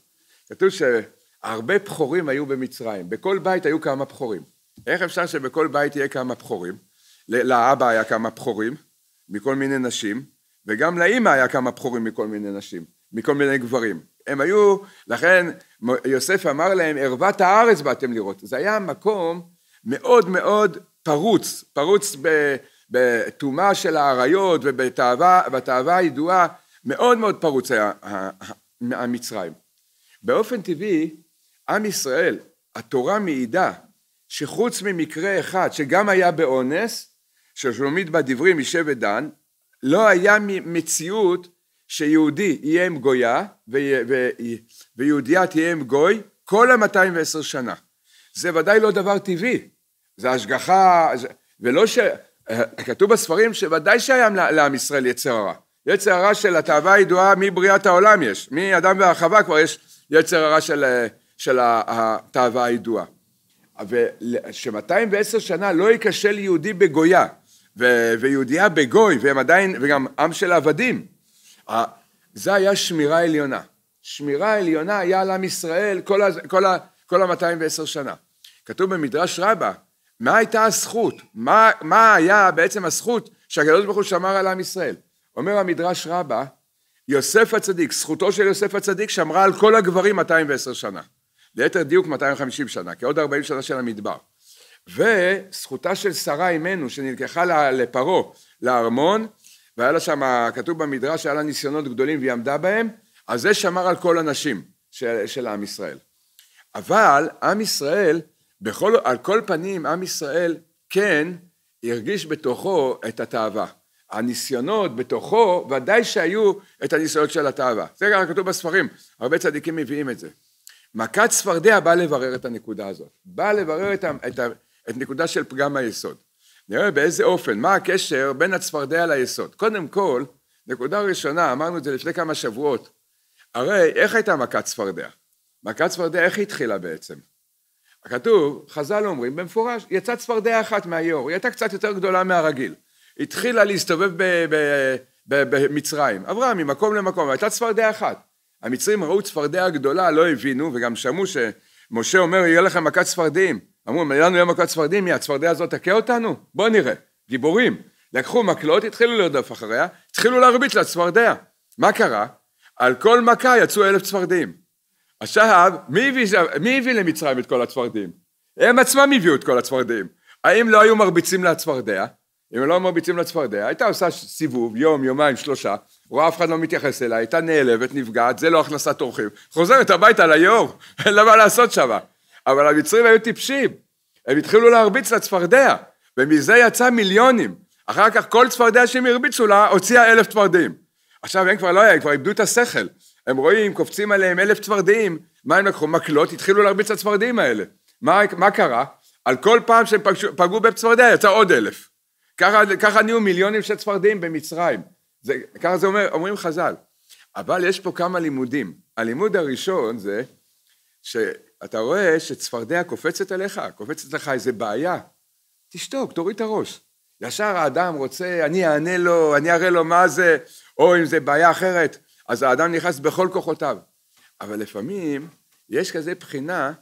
כתוב שהרבה בכורים היו במצרים, בכל בית היו כמה בכורים. איך אפשר שבכל בית יהיה כמה בכורים? לאבא היה כמה בכורים, מכל מיני נשים, וגם לאימא היה כמה בכורים מכל מיני נשים, מכל מיני גברים. הם היו, לכן יוסף אמר להם, ערוות הארץ באתם לראות. זה היה מקום מאוד מאוד פרוץ, פרוץ בטומאה של האריות ובתאווה הידועה, מאוד מאוד פרוץ היה המצרים. באופן טבעי, עם ישראל, התורה מעידה שחוץ ממקרה אחד שגם היה באונס, של ששלומית בדברי משבט דן, לא היה מציאות שיהודי יהיה עם גויה ויהודיה תהיה עם גוי כל ה-210 שנה. זה ודאי לא דבר טבעי. זה השגחה, זה... ולא ש... אה, כתוב בספרים שוודאי שהיה לעם ישראל יצר הרע. יצר הרע של התאווה הידועה מבריאת העולם יש. מאדם והרחבה כבר יש יצר הרע של, אה, של התאווה הידועה. וש 210 שנה לא ייכשל יהודי בגויה, ו- ויהודייה בגוי, והם עדיין, וגם עם של עבדים. זה היה שמירה עליונה. שמירה עליונה היה על עם ישראל כל, ה- 210 ה- ה שנה. כתוב במדרש רבה, מה הייתה הזכות? מה, מה היה בעצם הזכות שהקדוש ברוך הוא שמר על עם ישראל? אומר המדרש רבה, יוסף הצדיק, זכותו של יוסף הצדיק שמרה על כל הגברים 210 שנה. ליתר דיוק 250 שנה, כי עוד 40 שנה של המדבר. וזכותה של שרה אימנו שנלקחה לפרעה, לארמון, והיה לה שם, כתוב במדרש, שהיה לה ניסיונות גדולים והיא עמדה בהם, אז זה שמר על כל הנשים של, של עם ישראל. אבל עם ישראל בכל, על כל פנים, עם ישראל כן הרגיש בתוכו את התאווה. הניסיונות בתוכו, ודאי שהיו את הניסיונות של התאווה. זה גם כתוב בספרים, הרבה צדיקים מביאים את זה. מכת צפרדע באה לברר את הנקודה הזאת. באה לברר את, את, את נקודה של פגם היסוד. נראה באיזה אופן, מה הקשר בין הצפרדע ליסוד. קודם כל, נקודה ראשונה, אמרנו את זה לפני כמה שבועות, הרי איך הייתה מכת צפרדע? מכת צפרדע, איך היא התחילה בעצם? כתוב, חז"ל אומרים במפורש, יצאה צפרדע אחת מהיאור, היא הייתה קצת יותר גדולה מהרגיל. התחילה להסתובב במצרים, עברה ממקום למקום, הייתה צפרדע אחת. המצרים ראו צפרדע גדולה, לא הבינו, וגם שמעו שמשה אומר, יהיה לכם מכת צפרדעים. אמרו, אם לנו יהיה מכת צפרדעים, מי, הצפרדע הזאת תכה אותנו? בוא נראה. גיבורים. לקחו מקלות, התחילו לרדוף אחריה, התחילו להרביץ לצפרדע. מה קרה? על כל מכה יצאו אלף צפרדעים. עכשיו, מי הביא, מי הביא למצרים את כל הצפרדעים? הם עצמם הביאו את כל הצפרדעים. האם לא היו מרביצים לצפרדע? אם לא מרביצים לצפרדע, הייתה עושה סיבוב, יום, יומיים, שלושה, רואה אף אחד לא מתייחס אליה, הייתה נעלבת, נפגעת, זה לא הכנסת אורחים, חוזרת הביתה ליום, <laughs> אין לה מה לעשות שמה. אבל המצרים היו טיפשים, הם התחילו להרביץ לצפרדע, ומזה יצא מיליונים. אחר כך כל צפרדע שהם הרביצו לה, הוציאה אלף צפרדעים. עכשיו הם כבר לא היה, הם כבר איבדו את השכל. הם רואים, קופצים עליהם אלף צפרדעים, מה הם לקחו? מקלות, התחילו להרביץ לצפרדעים האלה. מה, מה קרה? על כל פעם שהם פגשו, פגעו בצפרדע יצא עוד אלף. ככה, ככה נהיו מיליונים של צפרדעים במצרים. זה, ככה זה אומר, אומרים חז"ל. אבל יש פה כמה לימודים. הלימוד הראשון זה שאתה רואה שצפרדע קופצת עליך, קופצת לך איזה בעיה. תשתוק, תוריד את הראש. ישר האדם רוצה, אני אענה לו, אני אראה לו מה זה, או אם זה בעיה אחרת. אז האדם נכנס בכל כוחותיו. אבל לפעמים יש כזה בחינה,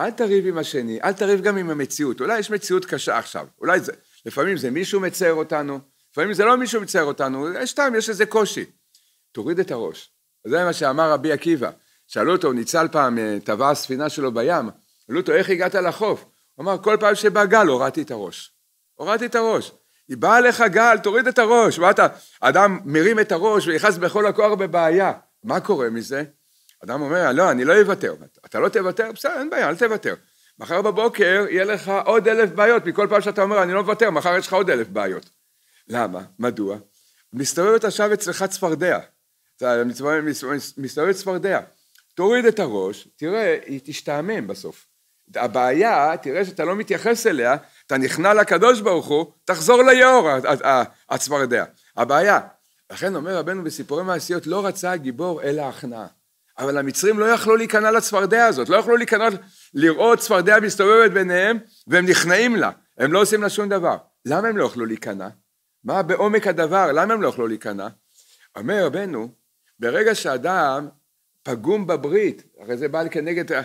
אל תריב עם השני, אל תריב גם עם המציאות. אולי יש מציאות קשה עכשיו, אולי זה, לפעמים זה מישהו מצייר אותנו, לפעמים זה לא מישהו מצייר אותנו, יש סתם, יש איזה קושי. תוריד את הראש. זה מה שאמר רבי עקיבא. שאלו אותו, הוא ניצל פעם, אה, טבע הספינה שלו בים, שאלו אותו, איך הגעת לחוף? הוא אמר, כל פעם שבא גל הורדתי את הראש. הורדתי את הראש. היא באה לך גל, תוריד את הראש. ואתה, אדם מרים את הראש ונכנס בכל הכוח בבעיה. מה קורה מזה? אדם אומר, לא, אני לא אוותר. אתה לא תוותר? בסדר, אין בעיה, אל תוותר. מחר בבוקר יהיה לך עוד אלף בעיות. מכל פעם שאתה אומר, אני לא מוותר, מחר יש לך עוד אלף בעיות. למה? מדוע? מסתובבת עכשיו אצלך צפרדע. מסתובבת צפרדע. תוריד את הראש, תראה, היא תשתעמם בסוף. הבעיה, תראה שאתה לא מתייחס אליה, אתה נכנע לקדוש ברוך הוא, תחזור ליאור הצפרדע. הבעיה. לכן אומר רבנו בסיפורי מעשיות, לא רצה הגיבור אלא הכנעה. אבל המצרים לא יכלו להיכנע לצפרדע הזאת, לא יכלו להיכנע לראות צפרדע מסתובבת ביניהם, והם נכנעים לה, הם לא עושים לה שום דבר. למה הם לא יכלו להיכנע? מה בעומק הדבר, למה הם לא יכלו להיכנע? אומר רבנו, ברגע שאדם פגום בברית, הרי זה בא כנגד,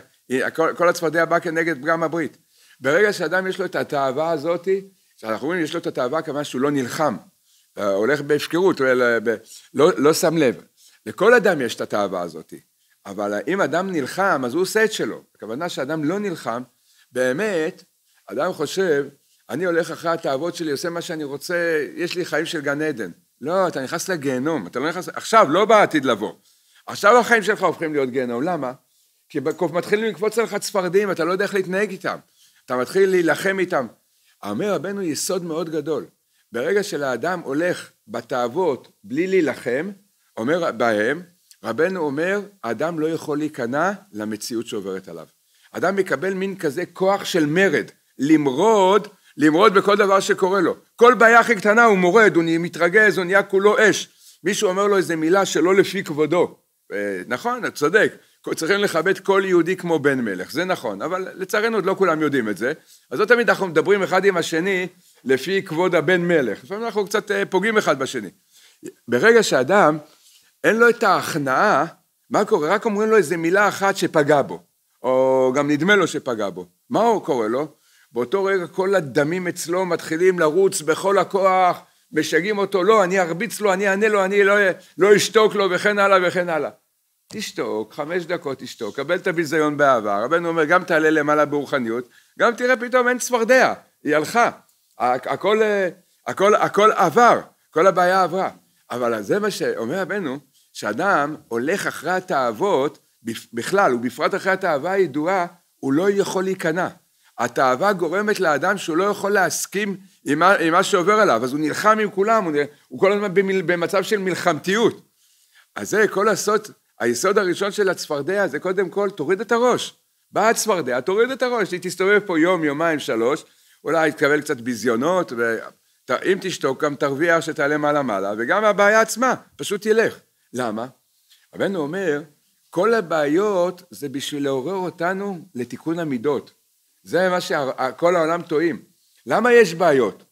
כל, הצפרדע בא כנגד פגם הברית. ברגע שאדם יש לו את התאווה הזאת, אנחנו אומרים יש לו את התאווה כמה שהוא לא נלחם, אה, הולך בהפקרות, לא, לא שם לב. לכל אדם יש את התאווה הזאת, אבל אם אדם נלחם, אז הוא עושה את שלו. הכוונה שאדם לא נלחם, באמת, אדם חושב, אני הולך אחרי התאוות שלי, עושה מה שאני רוצה, יש לי חיים של גן עדן. לא, אתה נכנס לגיהנום, אתה לא נכנס, עכשיו, לא בעתיד לבוא. עכשיו החיים שלך הופכים להיות גיהנום, למה? כי מתחילים לקפוץ עליך צפרדים, אתה לא יודע איך להתנהג איתם. אתה מתחיל להילחם איתם. אומר רבנו יסוד מאוד גדול. ברגע שלאדם הולך בתאוות בלי להילחם, אומר בהם, רבנו אומר, אדם לא יכול להיכנע למציאות שעוברת עליו. אדם מקבל מין כזה כוח של מרד, למרוד, למרוד בכל דבר שקורה לו. כל בעיה הכי קטנה הוא מורד, הוא מתרגז, הוא נהיה כולו אש. מישהו אומר לו איזה מילה שלא לפי כבודו. אה, נכון, אתה צודק. צריכים לכבד כל יהודי כמו בן מלך, זה נכון, אבל לצערנו עוד לא כולם יודעים את זה, אז לא תמיד אנחנו מדברים אחד עם השני לפי כבוד הבן מלך, לפעמים אנחנו קצת אה, פוגעים אחד בשני. ברגע שאדם, אין לו את ההכנעה, מה קורה? רק אומרים לו איזה מילה אחת שפגע בו, או גם נדמה לו שפגע בו. מה הוא קורה לו? באותו רגע כל הדמים אצלו מתחילים לרוץ בכל הכוח, משגעים אותו, לא, אני ארביץ לו, אני אענה לו, אני לא, לא אשתוק לו, וכן הלאה וכן הלאה. תשתוק, חמש דקות תשתוק, קבל את הביזיון באהבה. רבנו אומר, גם תעלה למעלה ברוחניות, גם תראה פתאום אין צפרדע, היא הלכה. הכל, אה, הכל, הכל עבר, כל הבעיה עברה. אבל זה מה שאומר רבנו, שאדם הולך אחרי התאוות, בכלל, ובפרט אחרי התאווה הידועה, הוא לא יכול להיכנע. התאווה גורמת לאדם שהוא לא יכול להסכים עם מה, עם מה שעובר עליו, אז הוא נלחם עם כולם, הוא, הוא כל הזמן במצב של מלחמתיות. אז זה כל הסוד היסוד הראשון של הצפרדע זה קודם כל, תוריד את הראש. באה הצפרדע, תוריד את הראש, היא תסתובב פה יום, יומיים, שלוש, אולי תקבל קצת ביזיונות, ואם תשתוק גם תרוויח שתעלה מעלה-מעלה, וגם הבעיה עצמה, פשוט תלך. למה? רבנו אומר, כל הבעיות זה בשביל לעורר אותנו לתיקון המידות. זה מה שכל העולם טועים. למה יש בעיות?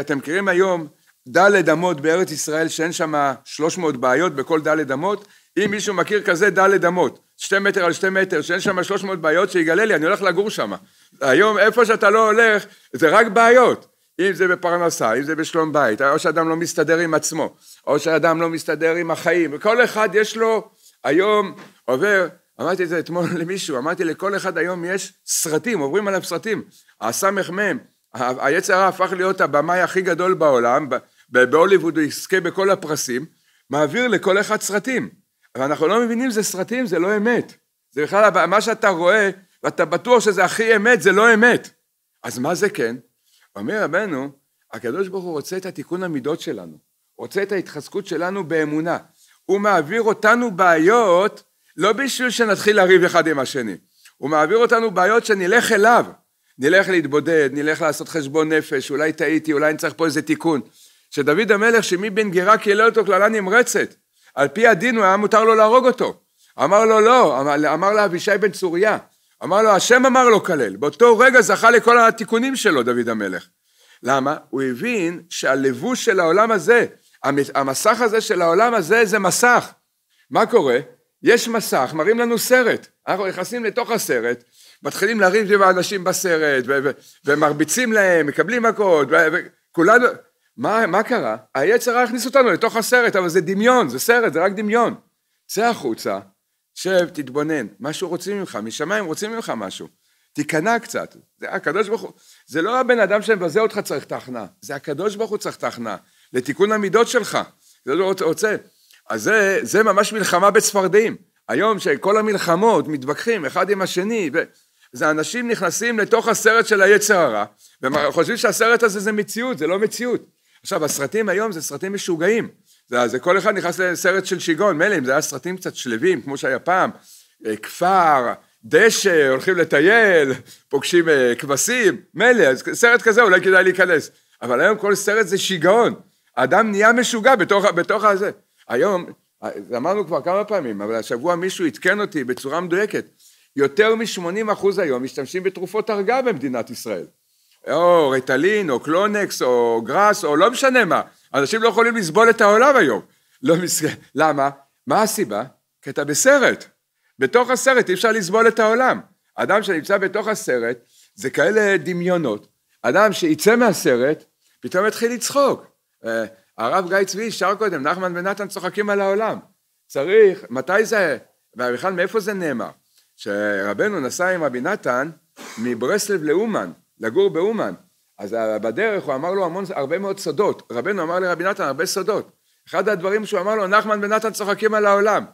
אתם מכירים היום ד' אמות בארץ ישראל, שאין שם 300 בעיות בכל ד' אמות? אם מישהו מכיר כזה ד' אמות, שתי מטר על שתי מטר, שאין שם שלוש מאות בעיות, שיגלה לי, אני הולך לגור שם. היום, איפה שאתה לא הולך, זה רק בעיות. אם זה בפרנסה, אם זה בשלום בית, או שאדם לא מסתדר עם עצמו, או שאדם לא מסתדר עם החיים, וכל אחד יש לו, היום עובר, אמרתי את זה אתמול <laughs> למישהו, אמרתי לכל אחד היום יש סרטים, עוברים עליו סרטים, הס"מ, היצר הפך להיות הבמאי הכי גדול בעולם, בהוליווד הוא יזכה בכל הפרסים, מעביר לכל אחד סרטים. אבל אנחנו לא מבינים, זה סרטים, זה לא אמת. זה בכלל, מה שאתה רואה, ואתה בטוח שזה הכי אמת, זה לא אמת. אז מה זה כן? אומר רבנו, הקדוש ברוך הוא רוצה את התיקון המידות שלנו, רוצה את ההתחזקות שלנו באמונה. הוא מעביר אותנו בעיות, לא בשביל שנתחיל לריב אחד עם השני. הוא מעביר אותנו בעיות שנלך אליו. נלך להתבודד, נלך לעשות חשבון נפש, אולי טעיתי, אולי אני צריך פה איזה תיקון. שדוד המלך, שמבן בן גרה קילא אותו קללה נמרצת. על פי הדין הוא היה מותר לו להרוג אותו. אמר לו לא, אמר, אמר לה אבישי בן צוריה, אמר לו השם אמר לו כלל, באותו רגע זכה לכל התיקונים שלו דוד המלך. למה? הוא הבין שהלבוש של העולם הזה, המסך הזה של העולם הזה זה מסך. מה קורה? יש מסך, מראים לנו סרט, אנחנו נכנסים לתוך הסרט, מתחילים לריב עם האנשים בסרט, ו- ו- ומרביצים להם, מקבלים מכות, וכולנו, מה, מה קרה? היצר רע הכניס אותנו לתוך הסרט, אבל זה דמיון, זה סרט, זה רק דמיון. צא החוצה, שב, תתבונן, משהו רוצים ממך, משמיים רוצים ממך משהו. תיכנע קצת, זה הקדוש ברוך הוא, זה לא הבן אדם שמבזה אותך צריך את ההכנעה, זה הקדוש ברוך הוא צריך את ההכנעה, לתיקון המידות שלך, זה לא רוצה. אז זה, זה ממש מלחמה בצפרדעים. היום שכל המלחמות מתווכחים אחד עם השני, זה אנשים נכנסים לתוך הסרט של היצר הרע, וחושבים שהסרט הזה זה מציאות, זה לא מציאות. עכשיו, הסרטים היום זה סרטים משוגעים. זה, זה כל אחד נכנס לסרט של שיגעון, מילא אם זה היה סרטים קצת שלווים, כמו שהיה פעם, אה, כפר, דשא, הולכים לטייל, פוגשים אה, כבשים, מילא, אז סרט כזה אולי כדאי להיכנס. אבל היום כל סרט זה שיגעון. האדם נהיה משוגע בתוך, בתוך הזה. היום, אה, אמרנו כבר כמה פעמים, אבל השבוע מישהו עדכן אותי בצורה מדויקת. יותר מ-80 אחוז היום משתמשים בתרופות הרגעה במדינת ישראל. או ריטלין, או קלונקס, או גראס, או לא משנה מה. אנשים לא יכולים לסבול את העולם היום. לא מס... למה? מה הסיבה? כי אתה בסרט. בתוך הסרט אי אפשר לסבול את העולם. אדם שנמצא בתוך הסרט, זה כאלה דמיונות. אדם שיצא מהסרט, פתאום יתחיל לצחוק. אה, הרב גיא צבי שר קודם, נחמן ונתן צוחקים על העולם. צריך, מתי זה, ובכלל מאיפה זה נאמר? שרבנו נסע עם רבי נתן מברסלב לאומן, לגור באומן. אז בדרך הוא אמר לו המון, הרבה מאוד סודות. רבנו אמר לרבי נתן הרבה סודות. אחד הדברים שהוא אמר לו, נחמן ונתן צוחקים על העולם.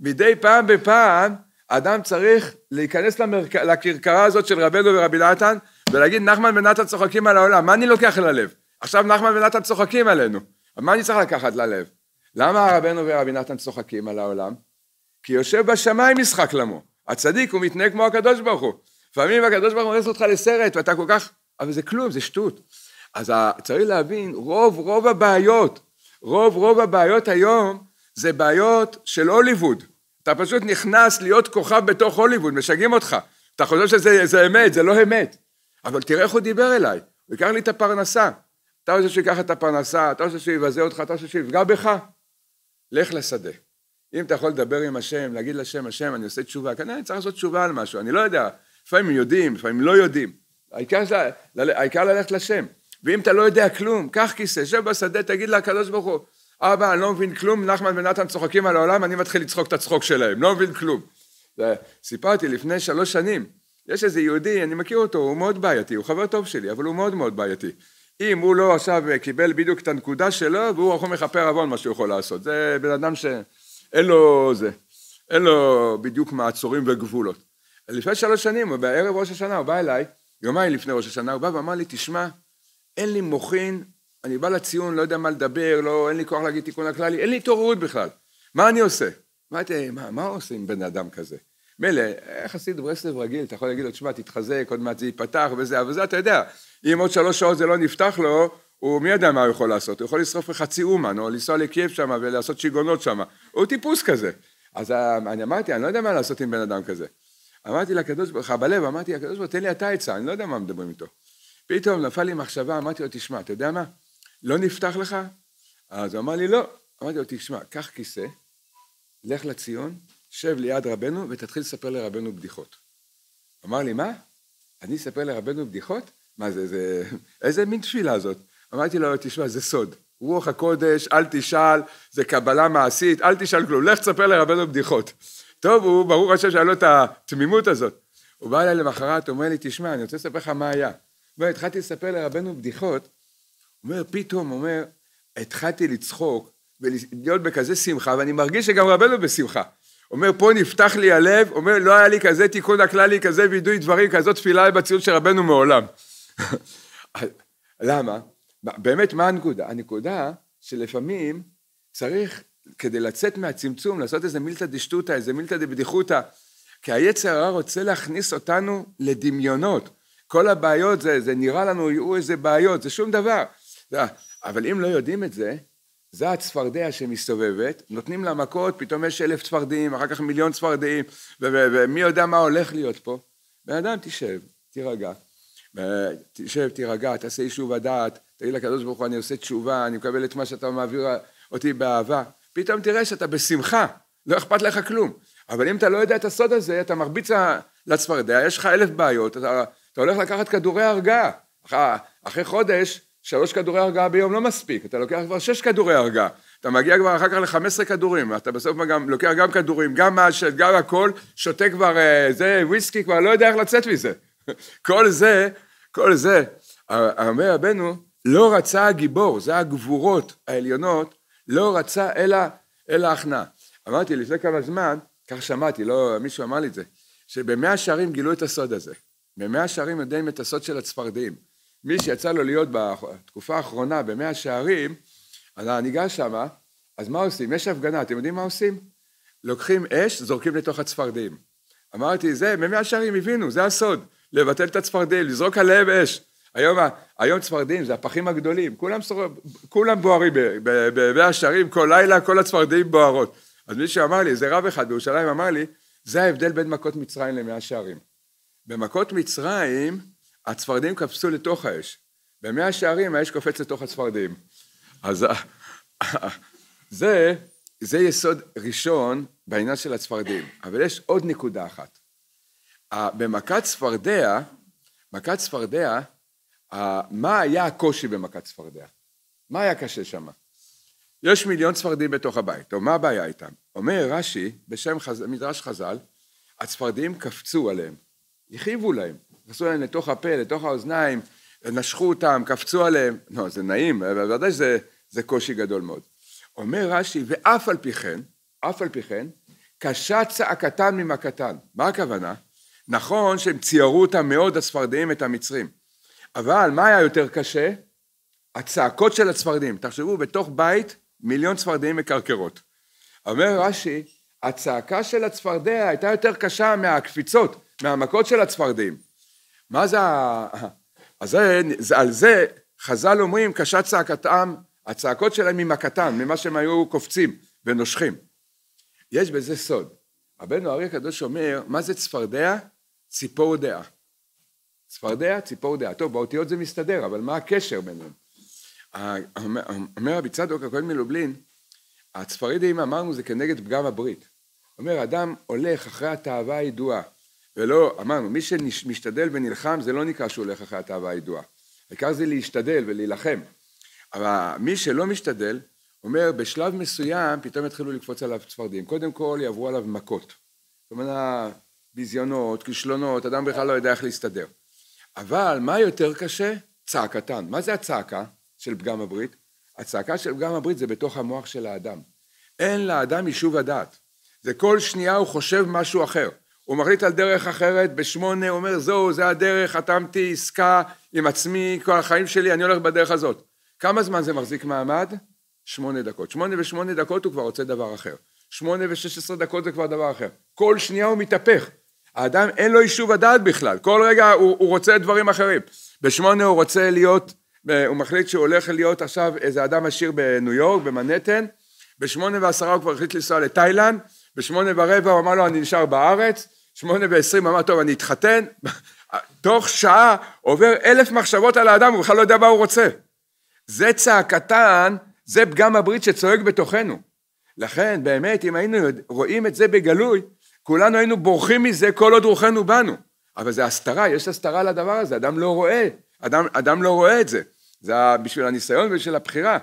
מדי פעם בפעם, אדם צריך להיכנס למרק... לכרכרה הזאת של רבנו ורבי נתן, ולהגיד, נחמן ונתן צוחקים על העולם. מה אני לוקח ללב? עכשיו נחמן ונתן צוחקים עלינו. מה אני צריך לקחת ללב? למה רבנו ורבי נתן צוחקים על העולם? כי יושב בשמיים משחק למו. הצדיק הוא מתנהג כמו הקדוש ברוך הוא. לפעמים הקדוש ברוך הוא מכניס אותך לסרט, ואתה כל כך... אבל זה כלום, זה שטות. אז צריך להבין, רוב רוב הבעיות, רוב רוב הבעיות היום, זה בעיות של הוליווד. אתה פשוט נכנס להיות כוכב בתוך הוליווד, משגעים אותך. אתה חושב שזה אמת, זה לא אמת. אבל תראה איך הוא דיבר אליי, הוא ייקח לי את הפרנסה. אתה רוצה שהוא ייקח את הפרנסה, אתה רוצה שהוא יבזה אותך, אתה רוצה שהוא יפגע בך, לך לשדה. אם אתה יכול לדבר עם השם, להגיד לשם, השם, אני עושה תשובה, כנראה כן, אני צריך לעשות תשובה על משהו, אני לא יודע, לפעמים יודעים, לפעמים לא יודעים. העיקר, זה, העיקר ללכת לשם. ואם אתה לא יודע כלום, קח כיסא, שב בשדה, תגיד לקדוש ברוך הוא, אבא, אני לא מבין כלום, נחמן ונתן צוחקים על העולם, אני מתחיל לצחוק את הצחוק שלהם, לא מבין כלום. סיפרתי לפני שלוש שנים, יש איזה יהודי, אני מכיר אותו, הוא מאוד בעייתי, הוא חבר טוב שלי, אבל הוא מאוד מאוד בעייתי. אם הוא לא עכשיו קיבל בדיוק את הנקודה שלו, והוא יכול מכפר עוון מה שהוא יכול לעשות. זה בן אדם שאין לו זה, אין לו בדיוק מעצורים וגבולות. לפני שלוש שנים, בערב ראש השנה, הוא בא אליי, יומיים לפני ראש השנה, הוא בא ואמר לי, תשמע, אין לי מוחין, אני בא לציון, לא יודע מה לדבר, לא, אין לי כוח להגיד תיקון הכללי, אין לי התעוררות בכלל. מה אני עושה? אמרתי, מה, מה עושים עם בן אדם כזה? מילא, חסיד ברסלב רגיל, אתה יכול להגיד לו, תשמע, תתחזק, עוד מעט זה ייפתח וזה, אבל זה אתה יודע, אם עוד שלוש שעות זה לא נפתח לו, הוא מי יודע מה הוא יכול לעשות, הוא יכול לשרוף לחצי אומן, או לנסוע לקייב שם ולעשות שיגעונות שם, הוא טיפוס כזה. אז אה, אני אמרתי, אני לא יודע מה לעשות עם בן אדם כזה. אמרתי לקדוש ברוך הוא, בלב אמרתי, לקדוש ברוך הוא, תן לי אתה עצה, אני לא יודע מה מדברים איתו. פתאום נפל לי מחשבה, אמרתי לו, תשמע, אתה יודע מה? לא נפתח לך? אז הוא אמר לי, לא. אמרתי לו, תשמע, קח כיסא, לך לציון, שב ליד רבנו ותתחיל לספר לרבנו בדיחות. אמר לי, מה? אני אספר לרבנו בדיחות? מה זה, זה... איזה מין תפילה זאת? אמרתי לו, תשמע, זה סוד. רוח הקודש, אל תשאל, זה קבלה מעשית, אל תשאל כלום, לך תספר לרבנו בדיחות. טוב, הוא ברור השם שהיה לו את התמימות הזאת. הוא בא אליי למחרת, אומר לי, תשמע, אני רוצה לספר לך מה היה. הוא התחלתי לספר לרבנו בדיחות, אומר, פתאום, אומר, התחלתי לצחוק ולהיות בכזה שמחה, ואני מרגיש שגם רבנו בשמחה. אומר, פה נפתח לי הלב, אומר, לא היה לי כזה תיקון הכללי, כזה וידוי דברים, כזאת תפילה בציון של רבנו מעולם. <laughs> למה? באמת, מה הנקודה? הנקודה שלפעמים צריך כדי לצאת מהצמצום, לעשות איזה מילתא דשטותא, איזה מילתא דבדיחותא, כי היצר הרע רוצה להכניס אותנו לדמיונות. כל הבעיות, זה, זה נראה לנו, יהיו איזה בעיות, זה שום דבר. אבל אם לא יודעים את זה, זה הצפרדע שמסתובבת, נותנים לה מכות, פתאום יש אלף צפרדעים, אחר כך מיליון צפרדעים, ומי יודע מה הולך להיות פה. בן אדם תשב, תירגע. תשב, תירגע, תעשה יישוב הדעת, תגיד לקדוש ברוך הוא, אני עושה תשובה, אני מקבל את מה שאתה מעביר אותי באהבה. פתאום תראה שאתה בשמחה, לא אכפת לך כלום. אבל אם אתה לא יודע את הסוד הזה, אתה מרביץ לצפרדע, יש לך אלף בעיות, אתה, אתה הולך לקחת כדורי הרגעה. אחרי, אחרי חודש, שלוש כדורי הרגעה ביום לא מספיק, אתה לוקח כבר שש כדורי הרגעה. אתה מגיע כבר אחר כך לחמש עשרה כדורים, אתה בסוף גם לוקח גם כדורים, גם מאשת, גם הכל, שותה כבר אה, זה, וויסקי, כבר לא יודע איך לצאת מזה. <laughs> כל זה, כל זה, אה, אומר רבנו, לא רצה הגיבור, זה הגבורות העליונות לא רצה אלא, אלא הכנעה. אמרתי לפני כמה זמן, כך שמעתי, לא, מישהו אמר לי את זה, שבמאה שערים גילו את הסוד הזה. במאה שערים יודעים את הסוד של הצפרדעים. מי שיצא לו להיות בתקופה האחרונה במאה שערים, אז אני גר שמה, אז מה עושים? יש הפגנה, אתם יודעים מה עושים? לוקחים אש, זורקים לתוך הצפרדעים. אמרתי, זה, במאה שערים הבינו, זה הסוד, לבטל את הצפרדעים, לזרוק עליהם אש. היום היום צפרדעים זה הפחים הגדולים, כולם, שור... כולם בוערים במאה השערים, כל לילה כל הצפרדעים בוערות. אז מישהו אמר לי, איזה רב אחד בירושלים אמר לי, זה ההבדל בין מכות מצרים למאה שערים. במכות מצרים הצפרדעים קפצו לתוך האש, במאה שערים האש קופץ לתוך הצפרדעים. אז <laughs> זה, זה יסוד ראשון בעניין של הצפרדעים, אבל יש עוד נקודה אחת. במכת צפרדע, מכת צפרדע מה היה הקושי במכת צפרדע? מה היה קשה שם? יש מיליון צפרדעים בתוך הבית, או מה הבעיה איתם? אומר רש"י, בשם חז... מדרש חז"ל, הצפרדעים קפצו עליהם, הכאיבו להם, נכנסו להם לתוך הפה, לתוך האוזניים, נשכו אותם, קפצו עליהם, לא, זה נעים, בוודאי שזה זה קושי גדול מאוד. אומר רש"י, ואף על פי כן, אף על פי כן, קשה צעקתן ממכתן. מה הכוונה? נכון שהם ציירו אותם מאוד, הצפרדעים, את המצרים. אבל מה היה יותר קשה? הצעקות של הצפרדעים. תחשבו, בתוך בית מיליון צפרדעים מקרקרות. אומר רש"י, הצעקה של הצפרדע הייתה יותר קשה מהקפיצות, מהמכות של הצפרדעים. מה זה ה... <laughs> אז זה, על זה חז"ל אומרים, קשה צעקתם, הצעקות שלהם ממכתם, ממה שהם היו קופצים ונושכים. יש בזה סוד. רבנו אריה הקדוש אומר, מה זה צפרדע? ציפור דעה. צפרדע, ציפור דעה. טוב, באותיות זה מסתדר, אבל מה הקשר ביניהם? אומר רבי צדוק הכהן מלובלין, הצפרידים, אמרנו זה כנגד פגם הברית. אומר, אדם הולך אחרי התאווה הידועה, ולא, אמרנו, מי שמשתדל ונלחם זה לא נקרא שהוא הולך אחרי התאווה הידועה. העיקר זה להשתדל ולהילחם. אבל מי שלא משתדל, אומר, בשלב מסוים פתאום יתחילו לקפוץ עליו צפרדים. קודם כל יעברו עליו מכות. זאת אומרת, ביזיונות, כישלונות, אדם בכלל לא יודע איך להסתדר. אבל מה יותר קשה? צעקתן. מה זה הצעקה של פגם הברית? הצעקה של פגם הברית זה בתוך המוח של האדם. אין לאדם יישוב הדעת. זה כל שנייה הוא חושב משהו אחר. הוא מחליט על דרך אחרת, בשמונה הוא אומר זהו, זה הדרך, חתמתי עסקה עם עצמי, כל החיים שלי, אני הולך בדרך הזאת. כמה זמן זה מחזיק מעמד? שמונה דקות. שמונה ושמונה דקות הוא כבר רוצה דבר אחר. שמונה ושש עשרה דקות זה כבר דבר אחר. כל שנייה הוא מתהפך. האדם אין לו יישוב הדעת בכלל, כל רגע הוא, הוא רוצה דברים אחרים. בשמונה הוא רוצה להיות, אה, הוא מחליט שהוא הולך להיות עכשיו איזה אדם עשיר בניו יורק, במנהטן, בשמונה ועשרה הוא כבר החליט לנסוע לתאילנד, בשמונה ורבע הוא אמר לו אני נשאר בארץ, שמונה ועשרים אמר טוב אני אתחתן, <laughs> תוך שעה עובר אלף מחשבות על האדם, הוא בכלל לא יודע מה הוא רוצה. זה צעקתן, זה פגם הברית שצועק בתוכנו. לכן באמת אם היינו רואים את זה בגלוי, כולנו היינו בורחים מזה כל עוד רוחנו בנו. אבל זה הסתרה, יש הסתרה לדבר הזה, אדם לא רואה, אדם, אדם לא רואה את זה. זה בשביל הניסיון ובשביל הבחירה.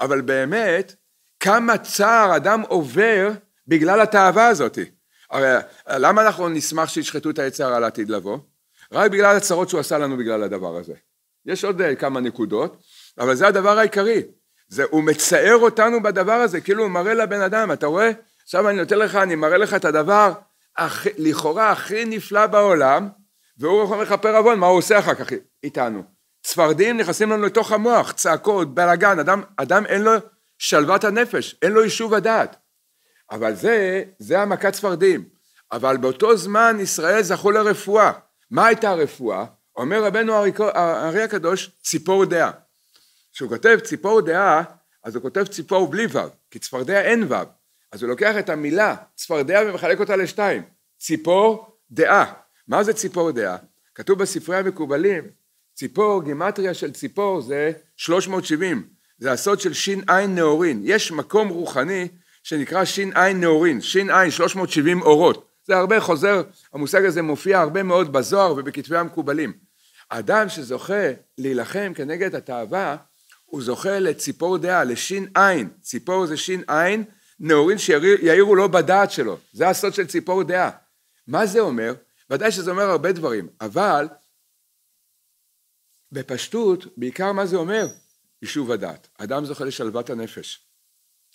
אבל באמת, כמה צער אדם עובר בגלל התאווה הזאת. הרי למה אנחנו נשמח שישחטו את היצר על העתיד לבוא? רק בגלל הצרות שהוא עשה לנו בגלל הדבר הזה. יש עוד אה, כמה נקודות, אבל זה הדבר העיקרי. זה, הוא מצער אותנו בדבר הזה, כאילו הוא מראה לבן אדם, אתה רואה? עכשיו אני נותן לך, אני מראה לך את הדבר הכ, לכאורה הכי נפלא בעולם, והוא יכול לכפר עוון, מה הוא עושה אחר כך איתנו? צפרדים נכנסים לנו לתוך המוח, צעקות, בלאגן, אדם, אדם אין לו שלוות הנפש, אין לו יישוב הדעת. אבל זה, זה המכת צפרדים. אבל באותו זמן ישראל זכו לרפואה. מה הייתה הרפואה? אומר רבנו הארי הקדוש, ציפור דעה. כשהוא כותב ציפור דעה, אז הוא כותב ציפור בלי ו', כי צפרדע אין ו'. אז הוא לוקח את המילה צפרדע ומחלק אותה לשתיים, ציפור דעה. מה זה ציפור דעה? כתוב בספרי המקובלים, ציפור, גימטריה של ציפור זה 370, זה הסוד של ש"ע נאורין. יש מקום רוחני שנקרא ש"ע נאורין, ש"ע 370 אורות. זה הרבה חוזר, המושג הזה מופיע הרבה מאוד בזוהר ובכתבי המקובלים. אדם שזוכה להילחם כנגד התאווה, הוא זוכה לציפור דעה, לש"ע, ציפור זה ש"ע, נעורים שיעירו לו בדעת שלו, זה הסוד של ציפור דעה. מה זה אומר? ודאי שזה אומר הרבה דברים, אבל בפשטות, בעיקר מה זה אומר? יישוב הדעת. אדם זוכה לשלוות הנפש.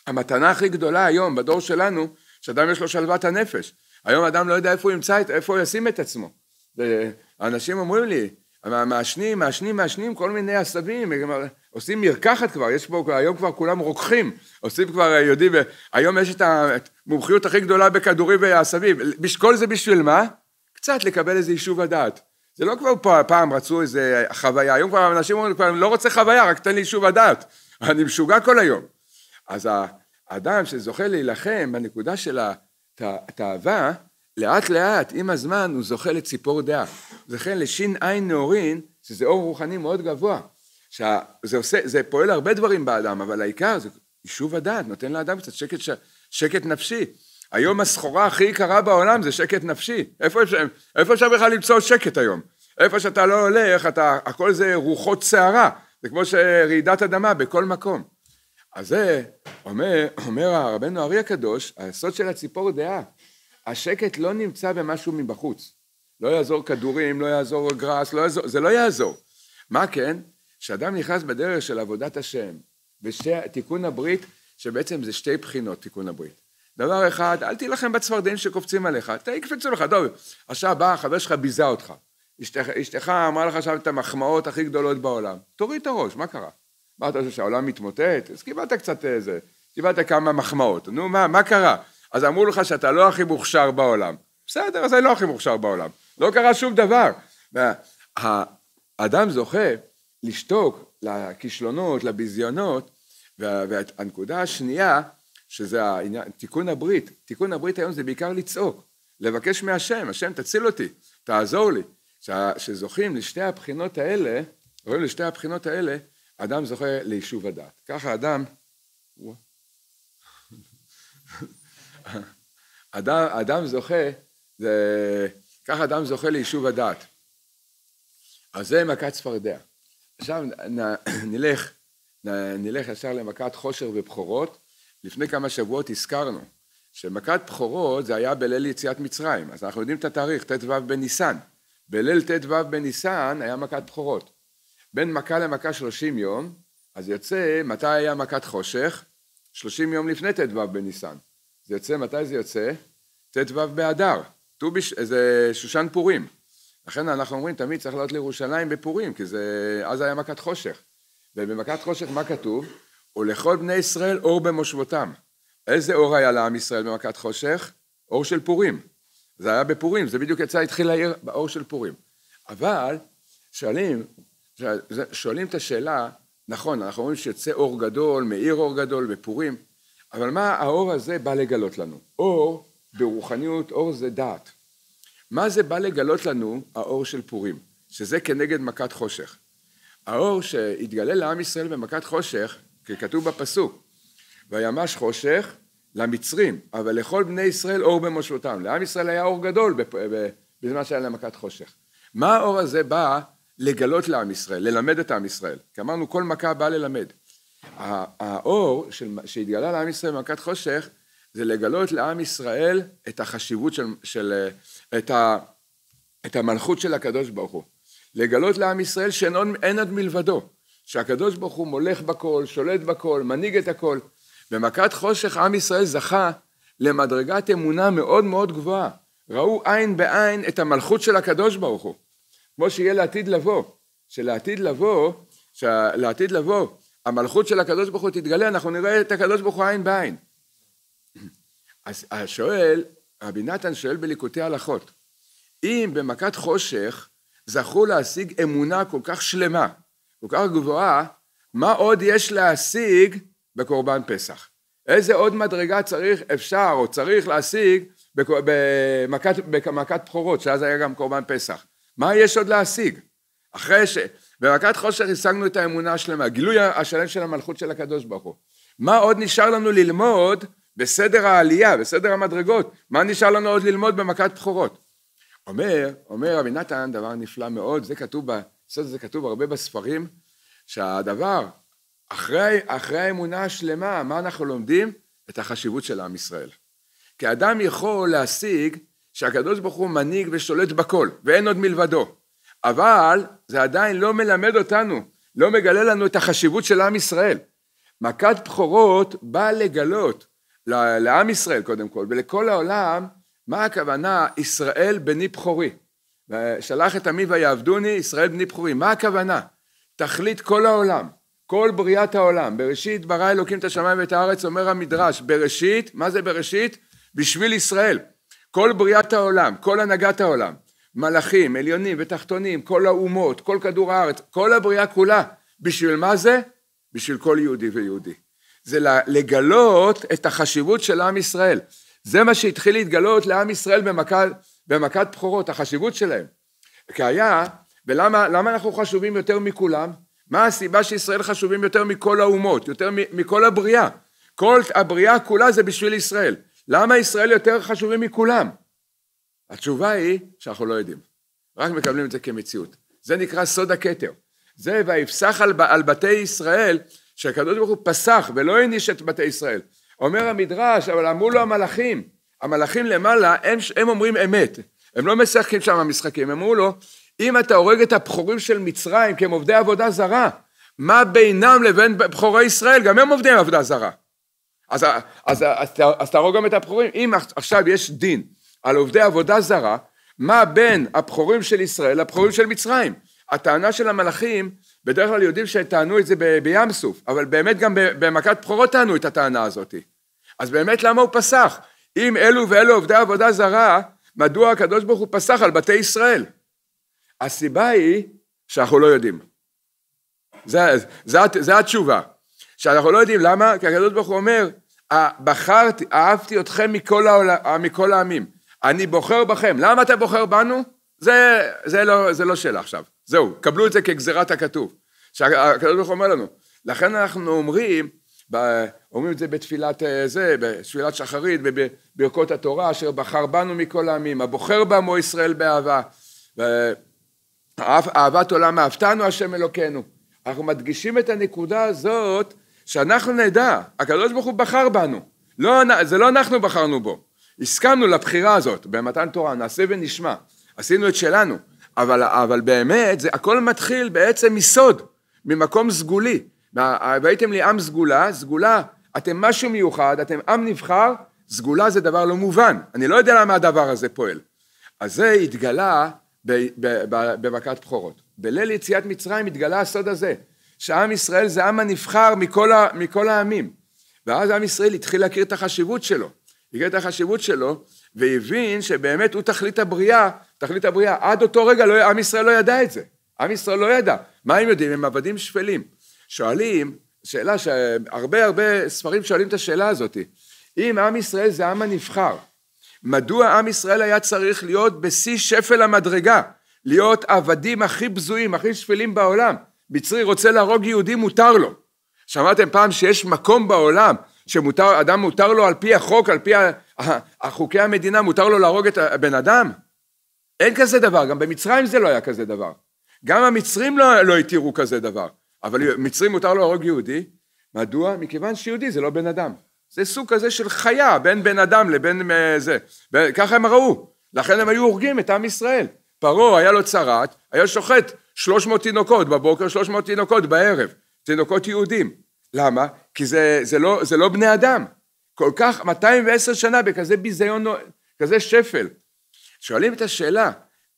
המתנה הכי גדולה היום, בדור שלנו, שאדם יש לו שלוות הנפש. היום אדם לא יודע איפה הוא ימצא, איפה הוא ישים את עצמו. אנשים אומרים לי, מעשנים, מעשנים, מעשנים, כל מיני עשבים, עושים מרקחת כבר, יש פה, היום כבר כולם רוקחים, עושים כבר, אה, יודעים, אה, היום יש את המומחיות הכי גדולה בכדורים ועשבים. כל זה בשביל מה? קצת לקבל איזה יישוב הדעת. זה לא כבר פעם פעם רצו איזה חוויה, היום כבר אנשים אומרים, כבר לא רוצה חוויה, רק תן לי יישוב הדעת. <laughs> אני משוגע כל היום. אז האדם שזוכה להילחם בנקודה של התאווה, לאט לאט, עם הזמן, הוא זוכה לציפור דעה. הוא זוכה לשין עין נאורין, שזה אור רוחני מאוד גבוה. שזה עושה, זה פועל הרבה דברים באדם, אבל העיקר זה יישוב הדעת, נותן לאדם קצת שקט, שקט נפשי. היום הסחורה הכי יקרה בעולם זה שקט נפשי. איפה אפשר, בכלל למצוא שקט היום? איפה שאתה לא הולך, אתה, הכל זה רוחות סערה. זה כמו שרעידת אדמה בכל מקום. אז זה אומר, אומר הרבנו ארי הקדוש, היסוד של הציפור דעה, השקט לא נמצא במשהו מבחוץ. לא יעזור כדורים, לא יעזור גראס, לא זה לא יעזור. מה כן? כשאדם נכנס בדרך של עבודת השם ותיקון הברית, שבעצם זה שתי בחינות תיקון הברית. דבר אחד, אל תילחם בצפרדעים שקופצים עליך, תקפצו לך, טוב, עכשיו בא החבר שלך ביזה אותך, אשתך, אשתך אמרה לך עכשיו את המחמאות הכי גדולות בעולם, תוריד את הראש, מה קרה? מה אתה חושב שהעולם מתמוטט? אז קיבלת קצת איזה, אה, קיבלת כמה מחמאות, נו מה, מה קרה? אז אמרו לך שאתה לא הכי מוכשר בעולם, בסדר, אז אני לא הכי מוכשר בעולם, לא קרה שום דבר. האדם זוכה לשתוק לכישלונות, לביזיונות, וה, והנקודה השנייה, שזה העניין, תיקון הברית, תיקון הברית היום זה בעיקר לצעוק, לבקש מהשם, השם תציל אותי, תעזור לי. שזוכים לשתי הבחינות האלה, רואים לשתי הבחינות האלה, אדם זוכה ליישוב הדעת. ככה אדם, <laughs> אדם, אדם זוכה, זה, ככה אדם זוכה ליישוב הדעת. אז זה מכת צפרדע. עכשיו <clears throat> נלך, נלך ישר למכת חושר ובכורות. לפני כמה שבועות הזכרנו שמכת בכורות זה היה בליל יציאת מצרים, אז אנחנו יודעים את התאריך, ט"ו בניסן. בליל ט"ו בניסן היה מכת בכורות. בין מכה למכה שלושים יום, אז יוצא מתי היה מכת חושך? שלושים יום לפני ט"ו בניסן. זה יוצא, מתי זה יוצא? ט"ו באדר, ט"ו בש... זה שושן פורים. לכן אנחנו אומרים תמיד צריך לעלות לירושלים בפורים, כי זה, אז היה מכת חושך. ובמכת חושך מה כתוב? ולכל בני ישראל אור במושבותם. איזה אור היה לעם ישראל במכת חושך? אור של פורים. זה היה בפורים, זה בדיוק יצא, התחיל העיר באור של פורים. אבל שואלים, שואלים את השאלה, נכון, אנחנו אומרים שיוצא אור גדול, מאיר אור גדול בפורים, אבל מה האור הזה בא לגלות לנו? אור ברוחניות, אור זה דעת. מה זה בא לגלות לנו האור של פורים, שזה כנגד מכת חושך. האור שהתגלה לעם ישראל במכת חושך, ככתוב בפסוק, וימש חושך למצרים, אבל לכל בני ישראל אור במושבותם. לעם ישראל היה אור גדול בזמן שהיה להם מכת חושך. מה האור הזה בא לגלות לעם ישראל, ללמד את עם ישראל? כי אמרנו כל מכה באה ללמד. האור שהתגלה לעם ישראל במכת חושך זה לגלות לעם ישראל את החשיבות של, של אה, את, ה, את המלכות של הקדוש ברוך הוא. לגלות לעם ישראל שאין עוד מלבדו, שהקדוש ברוך הוא מולך בכל, שולט בכל, מנהיג את הכל. במכת חושך עם ישראל זכה למדרגת אמונה מאוד מאוד גבוהה. ראו עין בעין את המלכות של הקדוש ברוך הוא, כמו שיהיה לעתיד לבוא, שלעתיד לבוא, שלעתיד לבוא, המלכות של הקדוש ברוך הוא תתגלה, אנחנו נראה את הקדוש ברוך הוא עין בעין. אז שואל, רבי נתן שואל בליקוטי הלכות, אם במכת חושך זכו להשיג אמונה כל כך שלמה, כל כך גבוהה, מה עוד יש להשיג בקורבן פסח? איזה עוד מדרגה צריך, אפשר או צריך להשיג במכת, במכת בכורות, שאז היה גם קורבן פסח. מה יש עוד להשיג? אחרי ש... במכת חושך השגנו את האמונה השלמה, גילוי השלם של המלכות של הקדוש ברוך הוא. מה עוד נשאר לנו ללמוד בסדר העלייה, בסדר המדרגות, מה נשאר לנו עוד ללמוד במכת בכורות? אומר, אומר רבי נתן דבר נפלא מאוד, זה כתוב, בסדר זה כתוב הרבה בספרים, שהדבר, אחרי, אחרי האמונה השלמה, מה אנחנו לומדים? את החשיבות של עם ישראל. כי אדם יכול להשיג שהקדוש ברוך הוא מנהיג ושולט בכל, ואין עוד מלבדו. אבל זה עדיין לא מלמד אותנו, לא מגלה לנו את החשיבות של עם ישראל. מכת בכורות באה לגלות לעם ישראל קודם כל, ולכל העולם, מה הכוונה ישראל בני בכורי? שלח את עמי ויעבדוני, ישראל בני בכורי. מה הכוונה? תכלית כל העולם, כל בריאת העולם. בראשית ברא אלוקים את השמיים ואת הארץ, אומר המדרש, בראשית, מה זה בראשית? בשביל ישראל. כל בריאת העולם, כל הנהגת העולם, מלאכים, עליונים ותחתונים, כל האומות, כל כדור הארץ, כל הבריאה כולה, בשביל מה זה? בשביל כל יהודי ויהודי. זה לגלות את החשיבות של עם ישראל. זה מה שהתחיל להתגלות לעם ישראל במכת, במכת בכורות, החשיבות שלהם. כי היה, ולמה אנחנו חשובים יותר מכולם? מה הסיבה שישראל חשובים יותר מכל האומות, יותר מכל הבריאה? כל הבריאה כולה זה בשביל ישראל. למה ישראל יותר חשובים מכולם? התשובה היא שאנחנו לא יודעים, רק מקבלים את זה כמציאות. זה נקרא סוד הכתר. זה ויפסח על, על בתי ישראל שהקדוש ברוך הוא פסח ולא העניש את בתי ישראל. אומר המדרש, אבל אמרו לו המלאכים, המלאכים למעלה, הם, הם אומרים אמת, הם לא משחקים שם משחקים, הם אמרו לו, אם אתה הורג את הבכורים של מצרים כי הם עובדי עבודה זרה, מה בינם לבין בכורי ישראל? גם הם עובדים עבודה זרה. אז, אז, אז, אז, אז תהרוג גם את הבכורים. אם עכשיו יש דין על עובדי עבודה זרה, מה בין הבכורים של ישראל לבכורים של מצרים? הטענה של המלאכים בדרך כלל יודעים שטענו את זה ב- בים סוף, אבל באמת גם במכת בכורות טענו את הטענה הזאת. אז באמת למה הוא פסח? אם אלו ואלו עובדי עבודה זרה, מדוע הקדוש ברוך הוא פסח על בתי ישראל? הסיבה היא שאנחנו לא יודעים. זו, התשובה. שאנחנו לא יודעים למה, כי הקדוש ברוך הוא אומר, בחרתי, אהבתי אתכם מכל, העול, מכל העמים. אני בוחר בכם. למה אתה בוחר בנו? זה, זה, לא, זה לא שאלה עכשיו. זהו, קבלו את זה כגזירת הכתוב. שהקדוש ברוך אומר לנו. לכן אנחנו אומרים, אומרים את זה בתפילת אה, זה, בתפילת שחרית ובברכות התורה, אשר בחר בנו מכל העמים, הבוחר בעמו ישראל באהבה. אהבת עולם אהבתנו השם אלוקינו. אנחנו מדגישים את הנקודה הזאת שאנחנו נדע, הקדוש ברוך הוא בחר בנו, לא, זה לא אנחנו בחרנו בו, הסכמנו לבחירה הזאת במתן תורה, נעשה ונשמע, עשינו את שלנו, אבל, אבל באמת, זה, הכל מתחיל בעצם מסוד, ממקום סגולי. והייתם לי עם סגולה, סגולה, אתם משהו מיוחד, אתם עם נבחר, סגולה זה דבר לא מובן. אני לא יודע למה הדבר הזה פועל. אז זה התגלה בבקעת בכורות. בליל יציאת מצרים התגלה הסוד הזה, שעם ישראל זה עם הנבחר מכל, ה, מכל העמים. ואז עם ישראל התחיל להכיר את החשיבות שלו. הכיר את החשיבות שלו, והבין שבאמת הוא תכלית הבריאה, תכלית הבריאה. עד אותו רגע לא, עם ישראל לא ידע את זה. עם ישראל לא ידע. מה הם יודעים? הם עבדים שפלים. שואלים, שאלה שהרבה הרבה ספרים שואלים את השאלה הזאת. אם עם ישראל זה העם הנבחר, מדוע עם ישראל היה צריך להיות בשיא שפל המדרגה? להיות עבדים הכי בזויים, הכי שפלים בעולם. מצרי רוצה להרוג יהודי, מותר לו. שמעתם פעם שיש מקום בעולם שאדם מותר לו על פי החוק, על פי החוקי המדינה, מותר לו להרוג את הבן אדם? אין כזה דבר, גם במצרים זה לא היה כזה דבר. גם המצרים לא, לא התירו כזה דבר. אבל מצרים מותר להרוג יהודי, מדוע? מכיוון שיהודי זה לא בן אדם. זה סוג כזה של חיה בין בן אדם לבין אה, זה. ככה הם ראו. לכן הם היו הורגים את עם ישראל. פרעה היה לו צרעת, היה שוחט 300 תינוקות בבוקר, 300 תינוקות בערב. תינוקות יהודים. למה? כי זה, זה, לא, זה לא בני אדם. כל כך 210 שנה בכזה ביזיון, כזה שפל. שואלים את השאלה,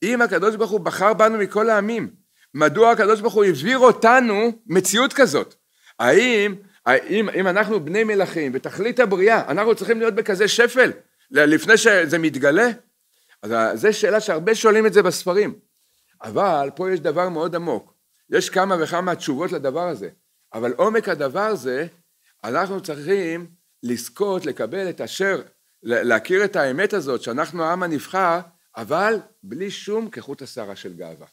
אם הקדוש ברוך הוא בחר בנו מכל העמים, מדוע הקדוש ברוך הוא הבהיר אותנו מציאות כזאת? האם, האם אם אנחנו בני מלכים ותכלית הבריאה, אנחנו צריכים להיות בכזה שפל לפני שזה מתגלה? אז זו שאלה שהרבה שואלים את זה בספרים. אבל פה יש דבר מאוד עמוק. יש כמה וכמה תשובות לדבר הזה. אבל עומק הדבר זה, אנחנו צריכים לזכות לקבל את אשר, להכיר את האמת הזאת, שאנחנו העם הנבחר, אבל בלי שום כחוט השערה של גאווה.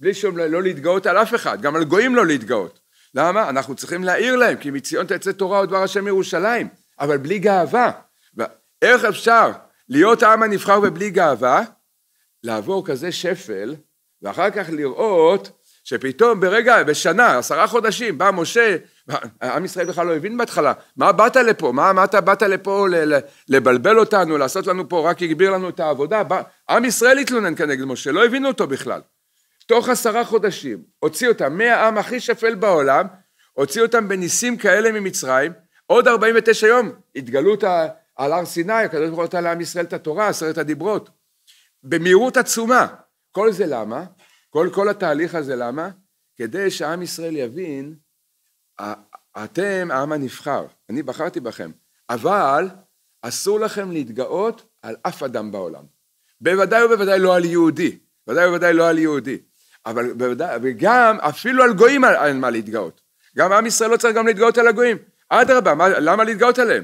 בלי שום לא, לא להתגאות על אף אחד, גם על גויים לא להתגאות. למה? אנחנו צריכים להעיר להם, כי מציון תצא תורה ודבר השם מירושלים, אבל בלי גאווה. איך אפשר להיות העם הנבחר ובלי גאווה? לעבור כזה שפל, ואחר כך לראות שפתאום ברגע, בשנה, עשרה חודשים, בא משה עם ישראל בכלל לא הבין בהתחלה, מה באת לפה? מה, מה אתה באת לפה לבלבל אותנו, לעשות לנו פה, רק הגביר לנו את העבודה? בא, עם ישראל התלונן כנגד משה, לא הבינו אותו בכלל. תוך עשרה חודשים הוציא אותם מהעם הכי שפל בעולם, הוציא אותם בניסים כאלה ממצרים, עוד 49 יום התגלו את ה... על הר סיני, הקדוש ברוך הוא נתן לעם ישראל את התורה, עשרת הדיברות. במהירות עצומה. כל זה למה? כל, כל התהליך הזה למה? כדי שעם ישראל יבין אתם העם הנבחר, אני בחרתי בכם, אבל אסור לכם להתגאות על אף אדם בעולם. בוודאי ובוודאי לא על יהודי, בוודאי ובוודאי לא על יהודי, אבל בוודאי, וגם אפילו על גויים אין מה להתגאות. גם עם ישראל לא צריך גם להתגאות על הגויים. אדרבה, למה להתגאות עליהם?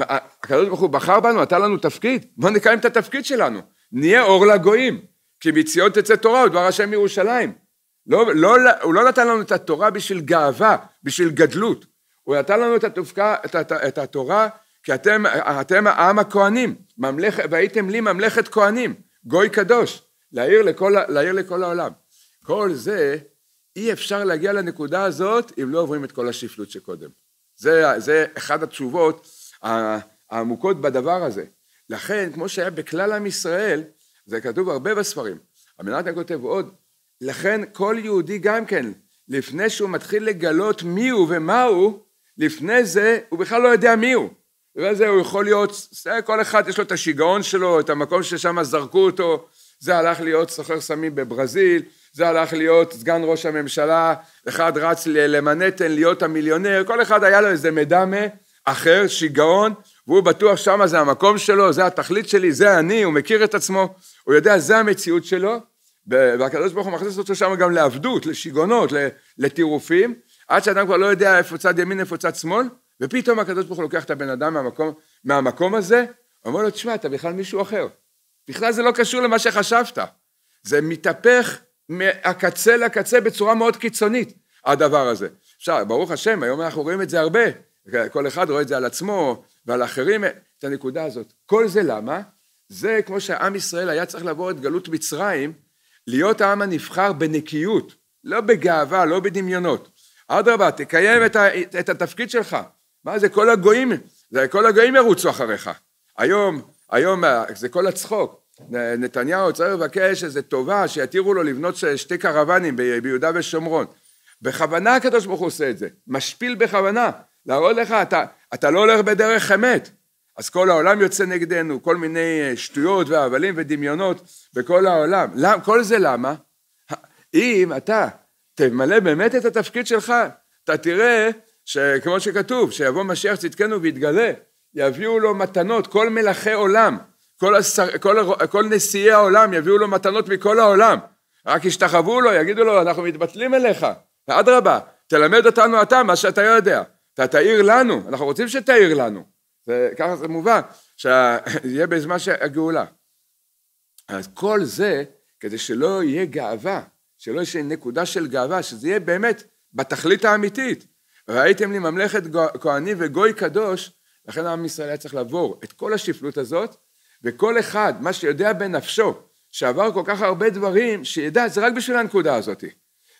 הקדוש ברוך הוא בחר בנו, נתן לנו תפקיד, בוא נקיים את התפקיד שלנו, נהיה אור לגויים, כי מציון תצא תורה ודבר השם מירושלים. לא, לא, הוא לא נתן לנו את התורה בשביל גאווה, בשביל גדלות. הוא נתן לנו את, התופקה, את, את, את התורה כי אתם, אתם העם הכהנים, ממלכ, והייתם לי ממלכת כהנים, גוי קדוש, להעיר לכל, להעיר לכל העולם. כל זה, אי אפשר להגיע לנקודה הזאת אם לא עוברים את כל השפלות שקודם. זה, זה אחת התשובות אה, העמוקות בדבר הזה. לכן, כמו שהיה בכלל עם ישראל, זה כתוב הרבה בספרים. המנתן כותב עוד, לכן כל יהודי גם כן, לפני שהוא מתחיל לגלות מי הוא ומה הוא, לפני זה הוא בכלל לא יודע מי הוא. וזה הוא יכול להיות, כל אחד יש לו את השיגעון שלו, את המקום ששם זרקו אותו, זה הלך להיות סוחר סמים בברזיל, זה הלך להיות סגן ראש הממשלה, אחד רץ למנהטן להיות המיליונר, כל אחד היה לו איזה מדמה אחר, שיגעון, והוא בטוח שמה זה המקום שלו, זה התכלית שלי, זה אני, הוא מכיר את עצמו, הוא יודע, זה המציאות שלו, והקדוש ברוך הוא מכניס אותו שם גם לעבדות, לשיגעונות, לטירופים, עד שאדם כבר לא יודע איפה צד ימין, איפה צד שמאל, ופתאום הקדוש ברוך הוא לוקח את הבן אדם מהמקום, מהמקום הזה, אומר לו, תשמע, אתה בכלל מישהו אחר. בכלל זה לא קשור למה שחשבת. זה מתהפך מהקצה לקצה בצורה מאוד קיצונית, הדבר הזה. עכשיו, ברוך השם, היום אנחנו רואים את זה הרבה. כל אחד רואה את זה על עצמו ועל אחרים, את הנקודה הזאת. כל זה למה? זה כמו שעם ישראל היה צריך לעבור את גלות מצרים, להיות העם הנבחר בנקיות, לא בגאווה, לא בדמיונות. אדרבה, תקיים את, ה, את התפקיד שלך. מה זה, כל הגויים, זה כל הגויים ירוצו אחריך. היום, היום זה כל הצחוק. נתניהו צריך לבקש איזו טובה שיתירו לו לבנות שתי קרוונים ביהודה ושומרון. בכוונה הקדוש ברוך הוא עושה את זה, משפיל בכוונה, להראות לך, אתה, אתה לא הולך בדרך אמת. אז כל העולם יוצא נגדנו, כל מיני אה, שטויות והבלים ודמיונות בכל העולם. למ, כל זה למה? אם אתה תמלא באמת את התפקיד שלך, אתה תראה שכמו שכתוב, שיבוא משיח צדקנו ויתגלה, יביאו לו מתנות כל מלאכי עולם, כל, השר, כל, כל נשיאי העולם יביאו לו מתנות מכל העולם, רק ישתחוו לו, יגידו לו, אנחנו מתבטלים אליך, אדרבה, תלמד אותנו אתה מה שאתה יודע, אתה תאיר לנו, אנחנו רוצים שתאיר לנו. זה, ככה זה מובן, שיהיה בזמן הגאולה. אז כל זה כדי שלא יהיה גאווה, שלא יהיה נקודה של גאווה, שזה יהיה באמת בתכלית האמיתית. ראיתם לי ממלכת כהני וגוי קדוש, לכן עם ישראל היה צריך לעבור את כל השפלות הזאת, וכל אחד, מה שיודע בנפשו, שעבר כל כך הרבה דברים, שידע, זה רק בשביל הנקודה הזאת.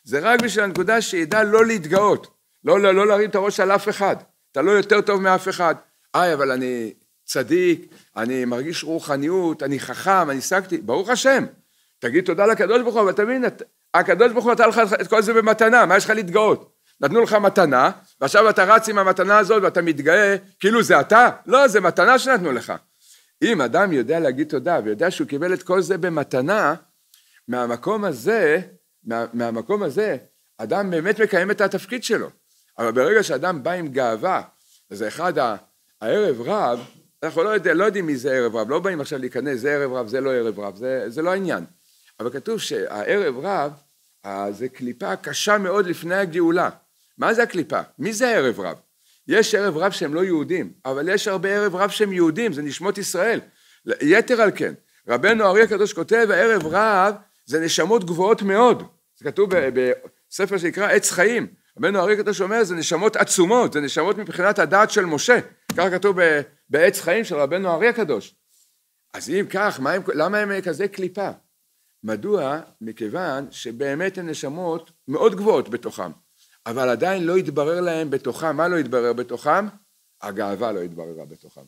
זה רק בשביל הנקודה שידע לא להתגאות, לא, לא, לא להרים את הראש על אף אחד. אתה לא יותר טוב מאף אחד, היי, אבל אני צדיק, אני מרגיש רוחניות, אני חכם, אני השגתי, ברוך השם. תגיד תודה לקדוש ברוך הוא, אבל תבין, הקדוש ברוך הוא נתן לך את כל זה במתנה, מה יש לך להתגאות? נתנו לך מתנה, ועכשיו אתה רץ עם המתנה הזאת ואתה מתגאה, כאילו זה אתה? לא, זה מתנה שנתנו לך. אם אדם יודע להגיד תודה ויודע שהוא קיבל את כל זה במתנה, מהמקום הזה, מה, מהמקום הזה, אדם באמת מקיים את התפקיד שלו. אבל ברגע שאדם בא עם גאווה, וזה אחד ה... הערב רב, אנחנו לא, יודע, לא יודעים מי זה ערב רב, לא באים עכשיו להיכנס, זה ערב רב, זה לא ערב רב, זה, זה לא העניין. אבל כתוב שהערב רב, אה, זה קליפה קשה מאוד לפני הגאולה. מה זה הקליפה? מי זה הערב רב? יש ערב רב שהם לא יהודים, אבל יש הרבה ערב רב שהם יהודים, זה נשמות ישראל. יתר על כן, רבנו אריה הקדוש כותב, הערב רב זה נשמות גבוהות מאוד. זה כתוב בספר שנקרא עץ חיים. רבנו אריק הקדוש אומר, זה נשמות עצומות, זה נשמות מבחינת הדעת של משה. ככה כתוב בעץ חיים של רבנו ארי הקדוש. אז אם כך, הם, למה הם כזה קליפה? מדוע? מכיוון שבאמת הן נשמות מאוד גבוהות בתוכם, אבל עדיין לא התברר להם בתוכם, מה לא התברר בתוכם? הגאווה לא התבררה בתוכם.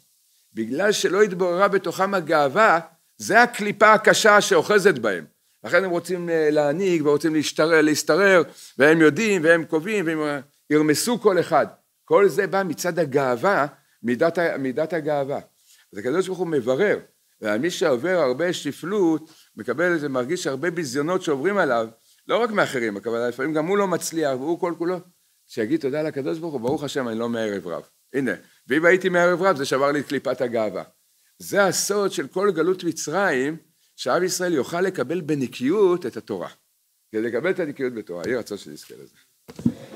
בגלל שלא התבררה בתוכם הגאווה, זה הקליפה הקשה שאוחזת בהם. לכן הם רוצים אה, להנהיג ורוצים להשתרר, להשתרר, והם יודעים והם קובעים והם אה, ירמסו כל אחד. כל זה בא מצד הגאווה, מידת, מידת הגאווה. אז הקדוש ברוך הוא מברר, ומי שעובר הרבה שפלות, מקבל, את זה, מרגיש הרבה ביזיונות שעוברים עליו, לא רק מאחרים, אבל לפעמים גם הוא לא מצליח, והוא כל כולו, שיגיד תודה לקדוש ברוך הוא, ברוך השם, אני לא מערב רב. הנה, ואם הייתי מערב רב, זה שבר לי את קליפת הגאווה. זה הסוד של כל גלות מצרים, שעם ישראל יוכל לקבל בנקיות את התורה. כדי לקבל את הנקיות בתורה, יהי רצון שנזכה לזה.